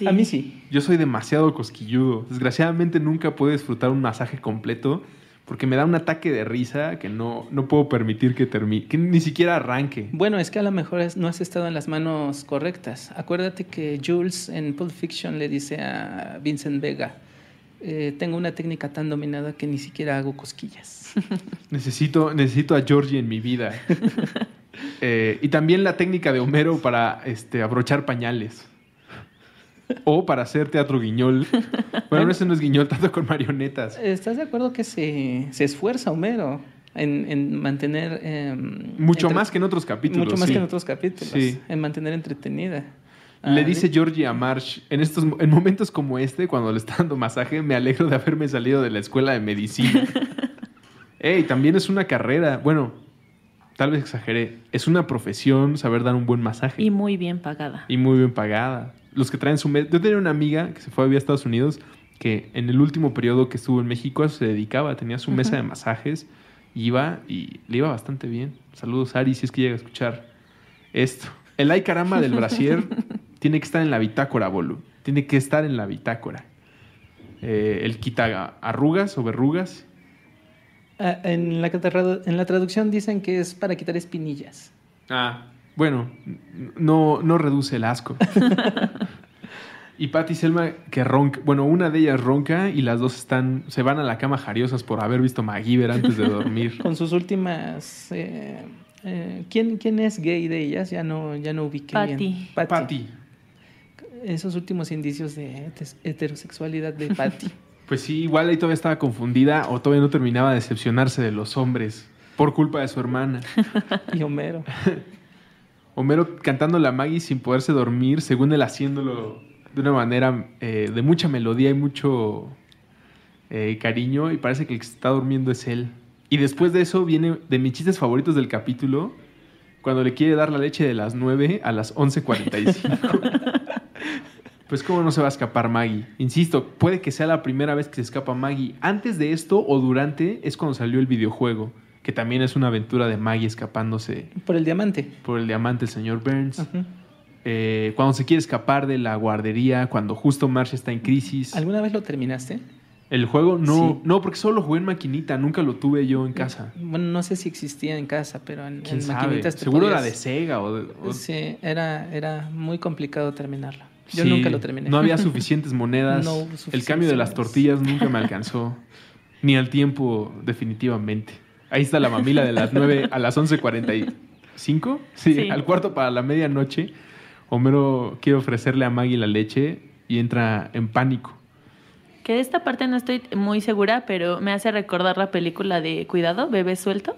Speaker 1: A mí sí. Yo soy demasiado cosquilludo. Desgraciadamente nunca puedo disfrutar un masaje completo porque me da un ataque de risa que no, puedo permitir que termine, que ni siquiera arranque. Bueno, es que a lo mejor no has estado en las manos correctas. Acuérdate
Speaker 2: que Jules en Pulp Fiction le dice a Vincent Vega, eh, tengo una técnica tan dominada que ni siquiera hago cosquillas.
Speaker 1: necesito, necesito a Georgie en mi vida. Eh, y también la técnica de Homero para este, abrochar pañales o para hacer teatro guiñol. Bueno, ese no es guiñol, tanto con marionetas.
Speaker 2: ¿Estás de acuerdo que se, se esfuerza Homero en, en mantener... Em,
Speaker 1: mucho más que en otros capítulos. Mucho más que en otros capítulos. En mantener entretenida. Le ah, dice Georgie a Marsh, en, estos, en momentos como este, cuando le está dando masaje, me alegro de haberme salido de la escuela de medicina. Ey, también es una carrera. Bueno, tal vez exageré. Es una profesión saber dar un buen masaje.
Speaker 3: Y muy bien pagada.
Speaker 1: Y muy bien pagada los que traen su... Yo tenía una amiga que se fue a Estados Unidos que en el último periodo que estuvo en México se dedicaba, tenía su mesa de masajes, iba y le iba bastante bien. Saludos, Ari, si es que llega a escuchar esto. El ay caramba del brasier tiene que estar en la bitácora, bolu. Tiene que estar en la bitácora. Eh, el quita arrugas o verrugas.
Speaker 2: Ah, en, la, en la traducción dicen que es para quitar espinillas.
Speaker 1: Ah, bueno, no, no reduce el asco. y Patty y Selma que ronca. Bueno, una de ellas ronca y las dos están. se van a la cama jariosas por haber visto MacGyver antes de dormir. Con sus últimas. Eh,
Speaker 2: eh, ¿quién, es gay de ellas? Ya no, ya no ubiqué bien. Patty. Esos últimos indicios de heterosexualidad de Patty.
Speaker 1: pues sí, igual ahí todavía estaba confundida o todavía no terminaba de decepcionarse de los hombres por culpa de su hermana. y Homero. Homero cantando la Maggie sin poderse dormir, según él haciéndolo de una manera eh, de mucha melodía y mucho eh, cariño, y parece que el que está durmiendo es él. Y después de eso viene de mis chistes favoritos del capítulo, cuando le quiere dar la leche de las 9 a las 11.45. pues cómo no se va a escapar Maggie. Insisto, puede que sea la primera vez que se escapa Maggie. Antes de esto o durante es cuando salió el videojuego que también es una aventura de Maggie escapándose. Por el diamante. Por el diamante, el señor Burns. Eh, cuando se quiere escapar de la guardería, cuando justo Marsh está en crisis. ¿Alguna vez lo terminaste? El juego no, no, porque solo jugué en maquinita, nunca lo tuve yo en casa. Bueno, no sé si existía en casa, pero en, maquinitas Seguro era de
Speaker 2: Sega o, Sí, era, era muy complicado terminarlo. Yo nunca lo terminé. No había suficientes
Speaker 1: monedas. el cambio de las tortillas nunca me alcanzó. ni al tiempo, definitivamente. Ahí está la mamila de las 9 a las 11.45. Sí, sí, al cuarto para la medianoche. Homero quiere ofrecerle a Maggie la leche y entra en pánico.
Speaker 3: Que de esta parte no estoy muy segura, pero me hace recordar la película de Cuidado, bebé suelto.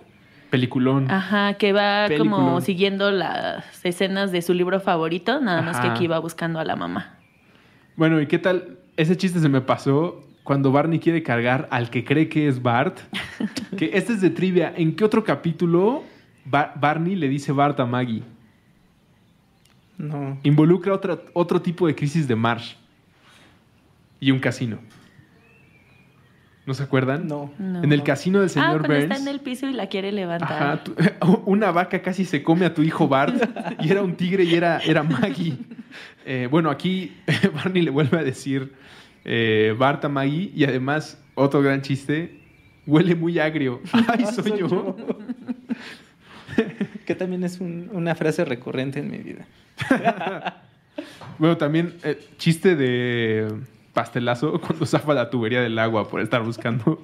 Speaker 3: Peliculón. Ajá, que va como siguiendo las escenas de su libro favorito, nada más que aquí va buscando
Speaker 1: a la mamá. Bueno, ¿y qué tal? Ese chiste se me pasó cuando Barney quiere cargar al que cree que es Bart. que este es de trivia. ¿En qué otro capítulo Barney le dice Bart a Maggie? No. Involucra otra, otro tipo de crisis de Marsh y un casino. ¿No se acuerdan? No.
Speaker 3: En el casino
Speaker 1: del ah, señor ah, Está en
Speaker 3: el piso y la quiere levantar.
Speaker 1: Ajá, una vaca casi se come a tu hijo Bart y era un tigre y era, era Maggie. Eh, bueno, aquí Barney le vuelve a decir eh, Barta Maggie y además, otro gran chiste, huele muy agrio. Ah, ¡Ay, soy, yo! que también es una frase recurrente en mi vida. bueno, también eh, chiste de pastelazo cuando zafa la tubería del agua por estar buscando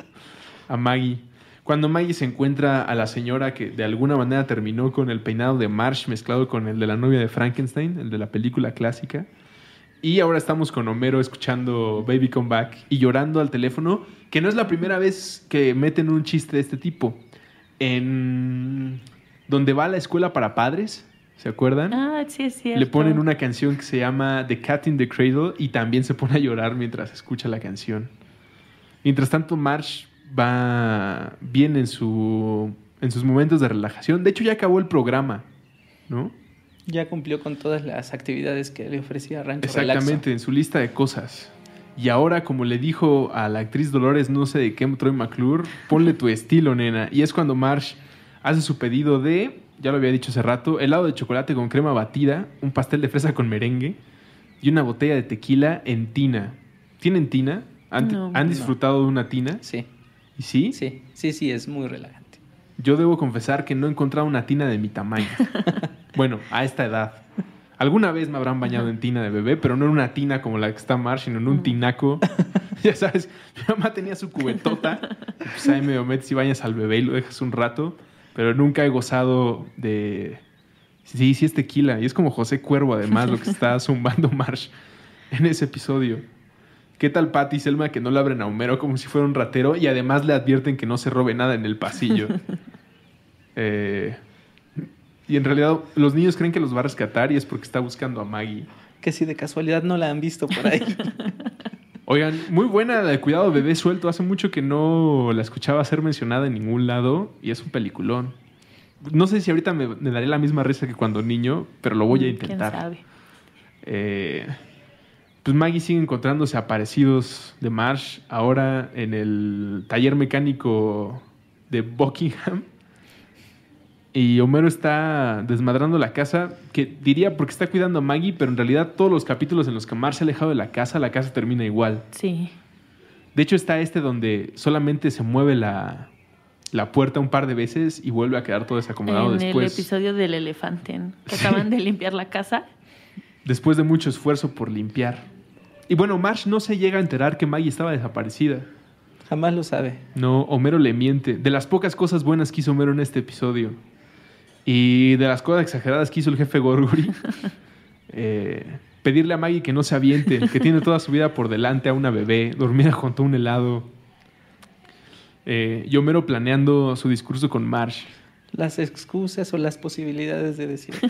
Speaker 1: a Maggie. Cuando Maggie se encuentra a la señora que de alguna manera terminó con el peinado de Marsh mezclado con el de la novia de Frankenstein, el de la película clásica, y ahora estamos con Homero escuchando Baby Come Back y llorando al teléfono, que no es la primera vez que meten un chiste de este tipo. En donde va a la escuela para padres, ¿se acuerdan?
Speaker 3: Ah, sí, sí. Le ponen
Speaker 1: una canción que se llama The Cat in the Cradle y también se pone a llorar mientras escucha la canción. Mientras tanto, Marsh va bien en, su, en sus momentos de relajación. De hecho, ya acabó el programa, ¿no?
Speaker 2: Ya cumplió con todas las actividades que le ofrecía Rancho Exactamente,
Speaker 1: en su lista de cosas. Y ahora, como le dijo a la actriz Dolores, no sé de qué, Troy McClure, ponle tu estilo, nena. Y es cuando Marsh hace su pedido de, ya lo había dicho hace rato, helado de chocolate con crema batida, un pastel de fresa con merengue y una botella de tequila en tina. ¿Tienen tina? ¿Han, ¿han disfrutado de una tina? Sí. ¿Y sí? Sí, sí, sí, es muy relajante. Yo debo confesar que no he encontrado una tina de mi tamaño. bueno, a esta edad. Alguna vez me habrán bañado en tina de bebé, pero no en una tina como la que está Marsh, sino en un mm. tinaco. ya sabes, mi mamá tenía su cubetota. Pues ahí medio metes y bañas al bebé y lo dejas un rato. Pero nunca he gozado de... Sí, sí es tequila. Y es como José Cuervo, además, lo que está zumbando Marsh en ese episodio. ¿Qué tal Pati y Selma que no le abren a Homero como si fuera un ratero y además le advierten que no se robe nada en el pasillo? Eh, y en realidad los niños creen que los va a rescatar y es porque está buscando a Maggie. Que si de casualidad no la han visto por ahí. Oigan, muy buena la de Cuidado Bebé Suelto. Hace mucho que no la escuchaba ser mencionada en ningún lado y es un peliculón. No sé si ahorita me, daré la misma risa que cuando niño, pero lo voy a mm, intentar. ¿Quién Eh, pues Maggie sigue encontrándose Aparecidos de Marsh ahora en el taller mecánico de Buckingham. Y Homero está desmadrando la casa, que diría porque está cuidando a Maggie, pero en realidad todos los capítulos en los que Marsh se ha alejado de la casa, la casa termina igual. Sí. De hecho está este donde solamente se mueve la, puerta un par de veces y vuelve a quedar todo desacomodado en después. En el episodio
Speaker 3: del elefante, que acaban de limpiar la casa.
Speaker 1: Después de mucho esfuerzo por limpiar. Y bueno, Marsh no se llega a enterar que Maggie estaba desaparecida. Jamás lo sabe. No, Homero le miente. De las pocas cosas buenas que hizo Homero en este episodio y de las cosas exageradas que hizo el jefe Gorguri, eh, pedirle a Maggie que no se aviente, que tiene toda su vida por delante a una bebé, dormida junto a un helado. Eh, y Homero planeando su discurso con Marsh. Las excusas o las posibilidades de decir.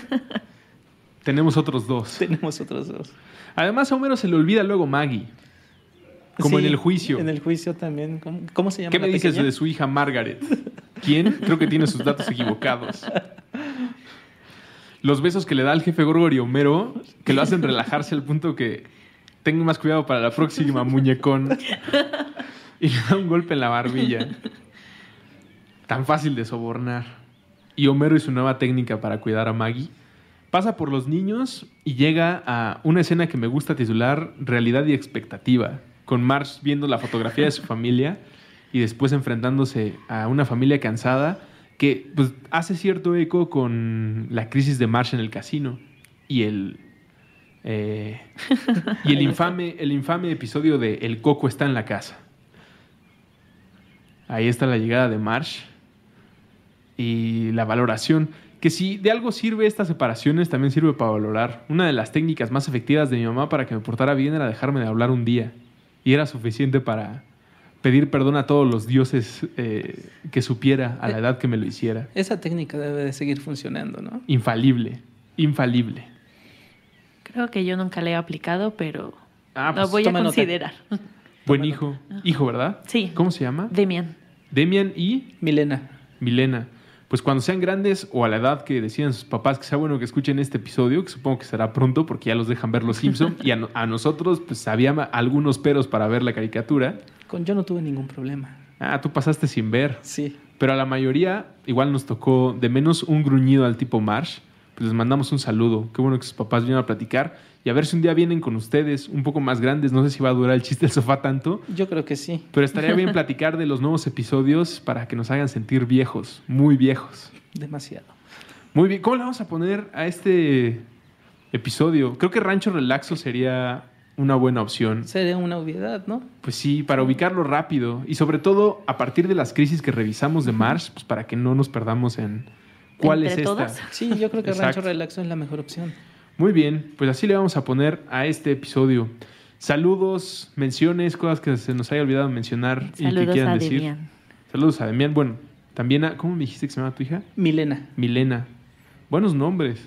Speaker 1: Tenemos otros dos. Tenemos otros dos. Además, a Homero se le olvida luego Maggie. Como en el juicio. En
Speaker 2: el juicio también. ¿Cómo, se llama? ¿Qué me dices de su
Speaker 1: hija Margaret? ¿Quién? Creo que tiene sus datos equivocados. Los besos que le da al jefe Gorgorio Homero, que lo hacen relajarse al punto que tenga más cuidado para la próxima, muñecón. Y le da un golpe en la barbilla. Tan fácil de sobornar. Y Homero y su nueva técnica para cuidar a Maggie pasa por los niños y llega a una escena que me gusta titular Realidad y expectativa, con Marsh viendo la fotografía de su familia y después enfrentándose a una familia cansada que pues, hace cierto eco con la crisis de Marsh en el casino y el eh, y el infame el infame episodio de El coco está en la casa. Ahí está la llegada de Marsh y la valoración que si de algo sirve estas separaciones, también sirve para valorar. Una de las técnicas más efectivas de mi mamá para que me portara bien era dejarme de hablar un día. Y era suficiente para pedir perdón a todos los dioses eh, que supiera a la eh, edad que me lo hiciera.
Speaker 2: Esa técnica debe de seguir funcionando, ¿no?
Speaker 1: Infalible, infalible.
Speaker 2: Creo que yo nunca la he
Speaker 3: aplicado, pero
Speaker 1: ah, lo pues, voy a considerar. Buen hijo. Hijo, ¿verdad? Sí. ¿Cómo se llama? Demian. Demian y... Milena. Milena pues cuando sean grandes o a la edad que decían sus papás que sea bueno que escuchen este episodio, que supongo que será pronto porque ya los dejan ver los Simpson y a, a nosotros pues había algunos peros para ver la caricatura.
Speaker 2: Con yo no tuve ningún problema.
Speaker 1: Ah, tú pasaste sin ver. Sí. Pero a la mayoría igual nos tocó de menos un gruñido al tipo Marsh les mandamos un saludo. Qué bueno que sus papás vienen a platicar. Y a ver si un día vienen con ustedes, un poco más grandes. No sé si va a durar el chiste del sofá tanto. Yo creo que sí. Pero estaría bien platicar de los nuevos episodios para que nos hagan sentir viejos, muy viejos. Demasiado. Muy bien. ¿Cómo le vamos a poner a este episodio? Creo que Rancho Relaxo sería una buena opción. Sería una obviedad, ¿no? Pues sí, para ubicarlo rápido y sobre todo a partir de las crisis que revisamos de Mars, pues para que no nos perdamos en, ¿Cuál es esta?
Speaker 2: Sí, yo creo que Rancho Relaxo es la mejor opción.
Speaker 1: Muy bien, pues así le vamos a poner a este episodio. Saludos, menciones, cosas que se nos haya olvidado mencionar y que quieran a decir. Saludos a Demian. Bueno, también a, ¿cómo me dijiste que se llama tu hija? Milena. Milena. Buenos nombres.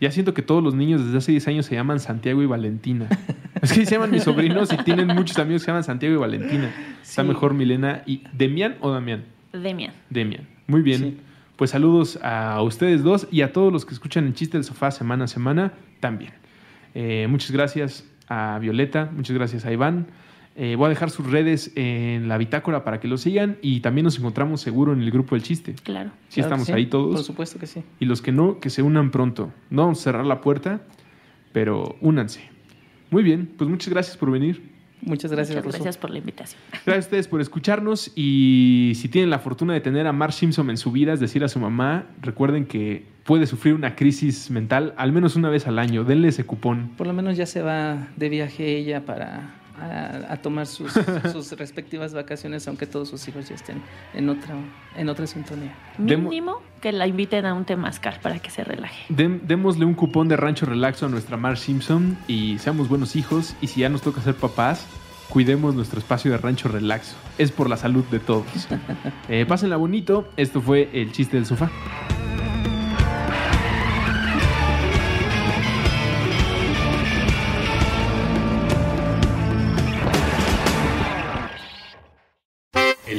Speaker 1: Ya siento que todos los niños desde hace 10 años se llaman Santiago y Valentina. es que se llaman mis sobrinos y tienen muchos amigos que se llaman Santiago y Valentina. Está mejor Milena y Demian o Damián. Demian. Demian. Muy bien pues saludos a ustedes dos y a todos los que escuchan el chiste del sofá semana a semana también. Eh, muchas gracias a Violeta, muchas gracias a Iván. Eh, voy a dejar sus redes en la bitácora para que lo sigan y también nos encontramos seguro en el grupo del chiste. Claro. Sí, estamos ahí todos. Por supuesto que sí. Y los que no, que se unan pronto. No vamos a cerrar la puerta, pero únanse. Muy bien, pues muchas gracias por venir. Muchas gracias, Muchas gracias
Speaker 3: por la invitación.
Speaker 1: Gracias a ustedes por escucharnos y si tienen la fortuna de tener a Mar Simpson en su vida, es decir, a su mamá, recuerden que puede sufrir una crisis mental al menos una vez al año. Denle ese cupón.
Speaker 2: Por lo menos ya se va de viaje ella para a, tomar sus, respectivas vacaciones, aunque todos sus hijos ya estén en otra, en otra sintonía. Mínimo que la inviten a
Speaker 3: un temazcal para que se relaje.
Speaker 1: démosle un cupón de Rancho Relaxo a nuestra Mar Simpson y seamos buenos hijos. Y si ya nos toca ser papás, cuidemos nuestro espacio de rancho relaxo. Es por la salud de todos. Eh, pásenla bonito. Esto fue el chiste del sofá.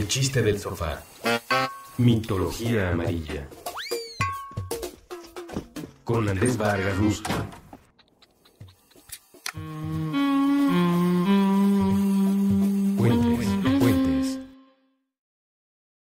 Speaker 1: chiste del sofá. Mitología amarilla. Con Andrés Vargas russo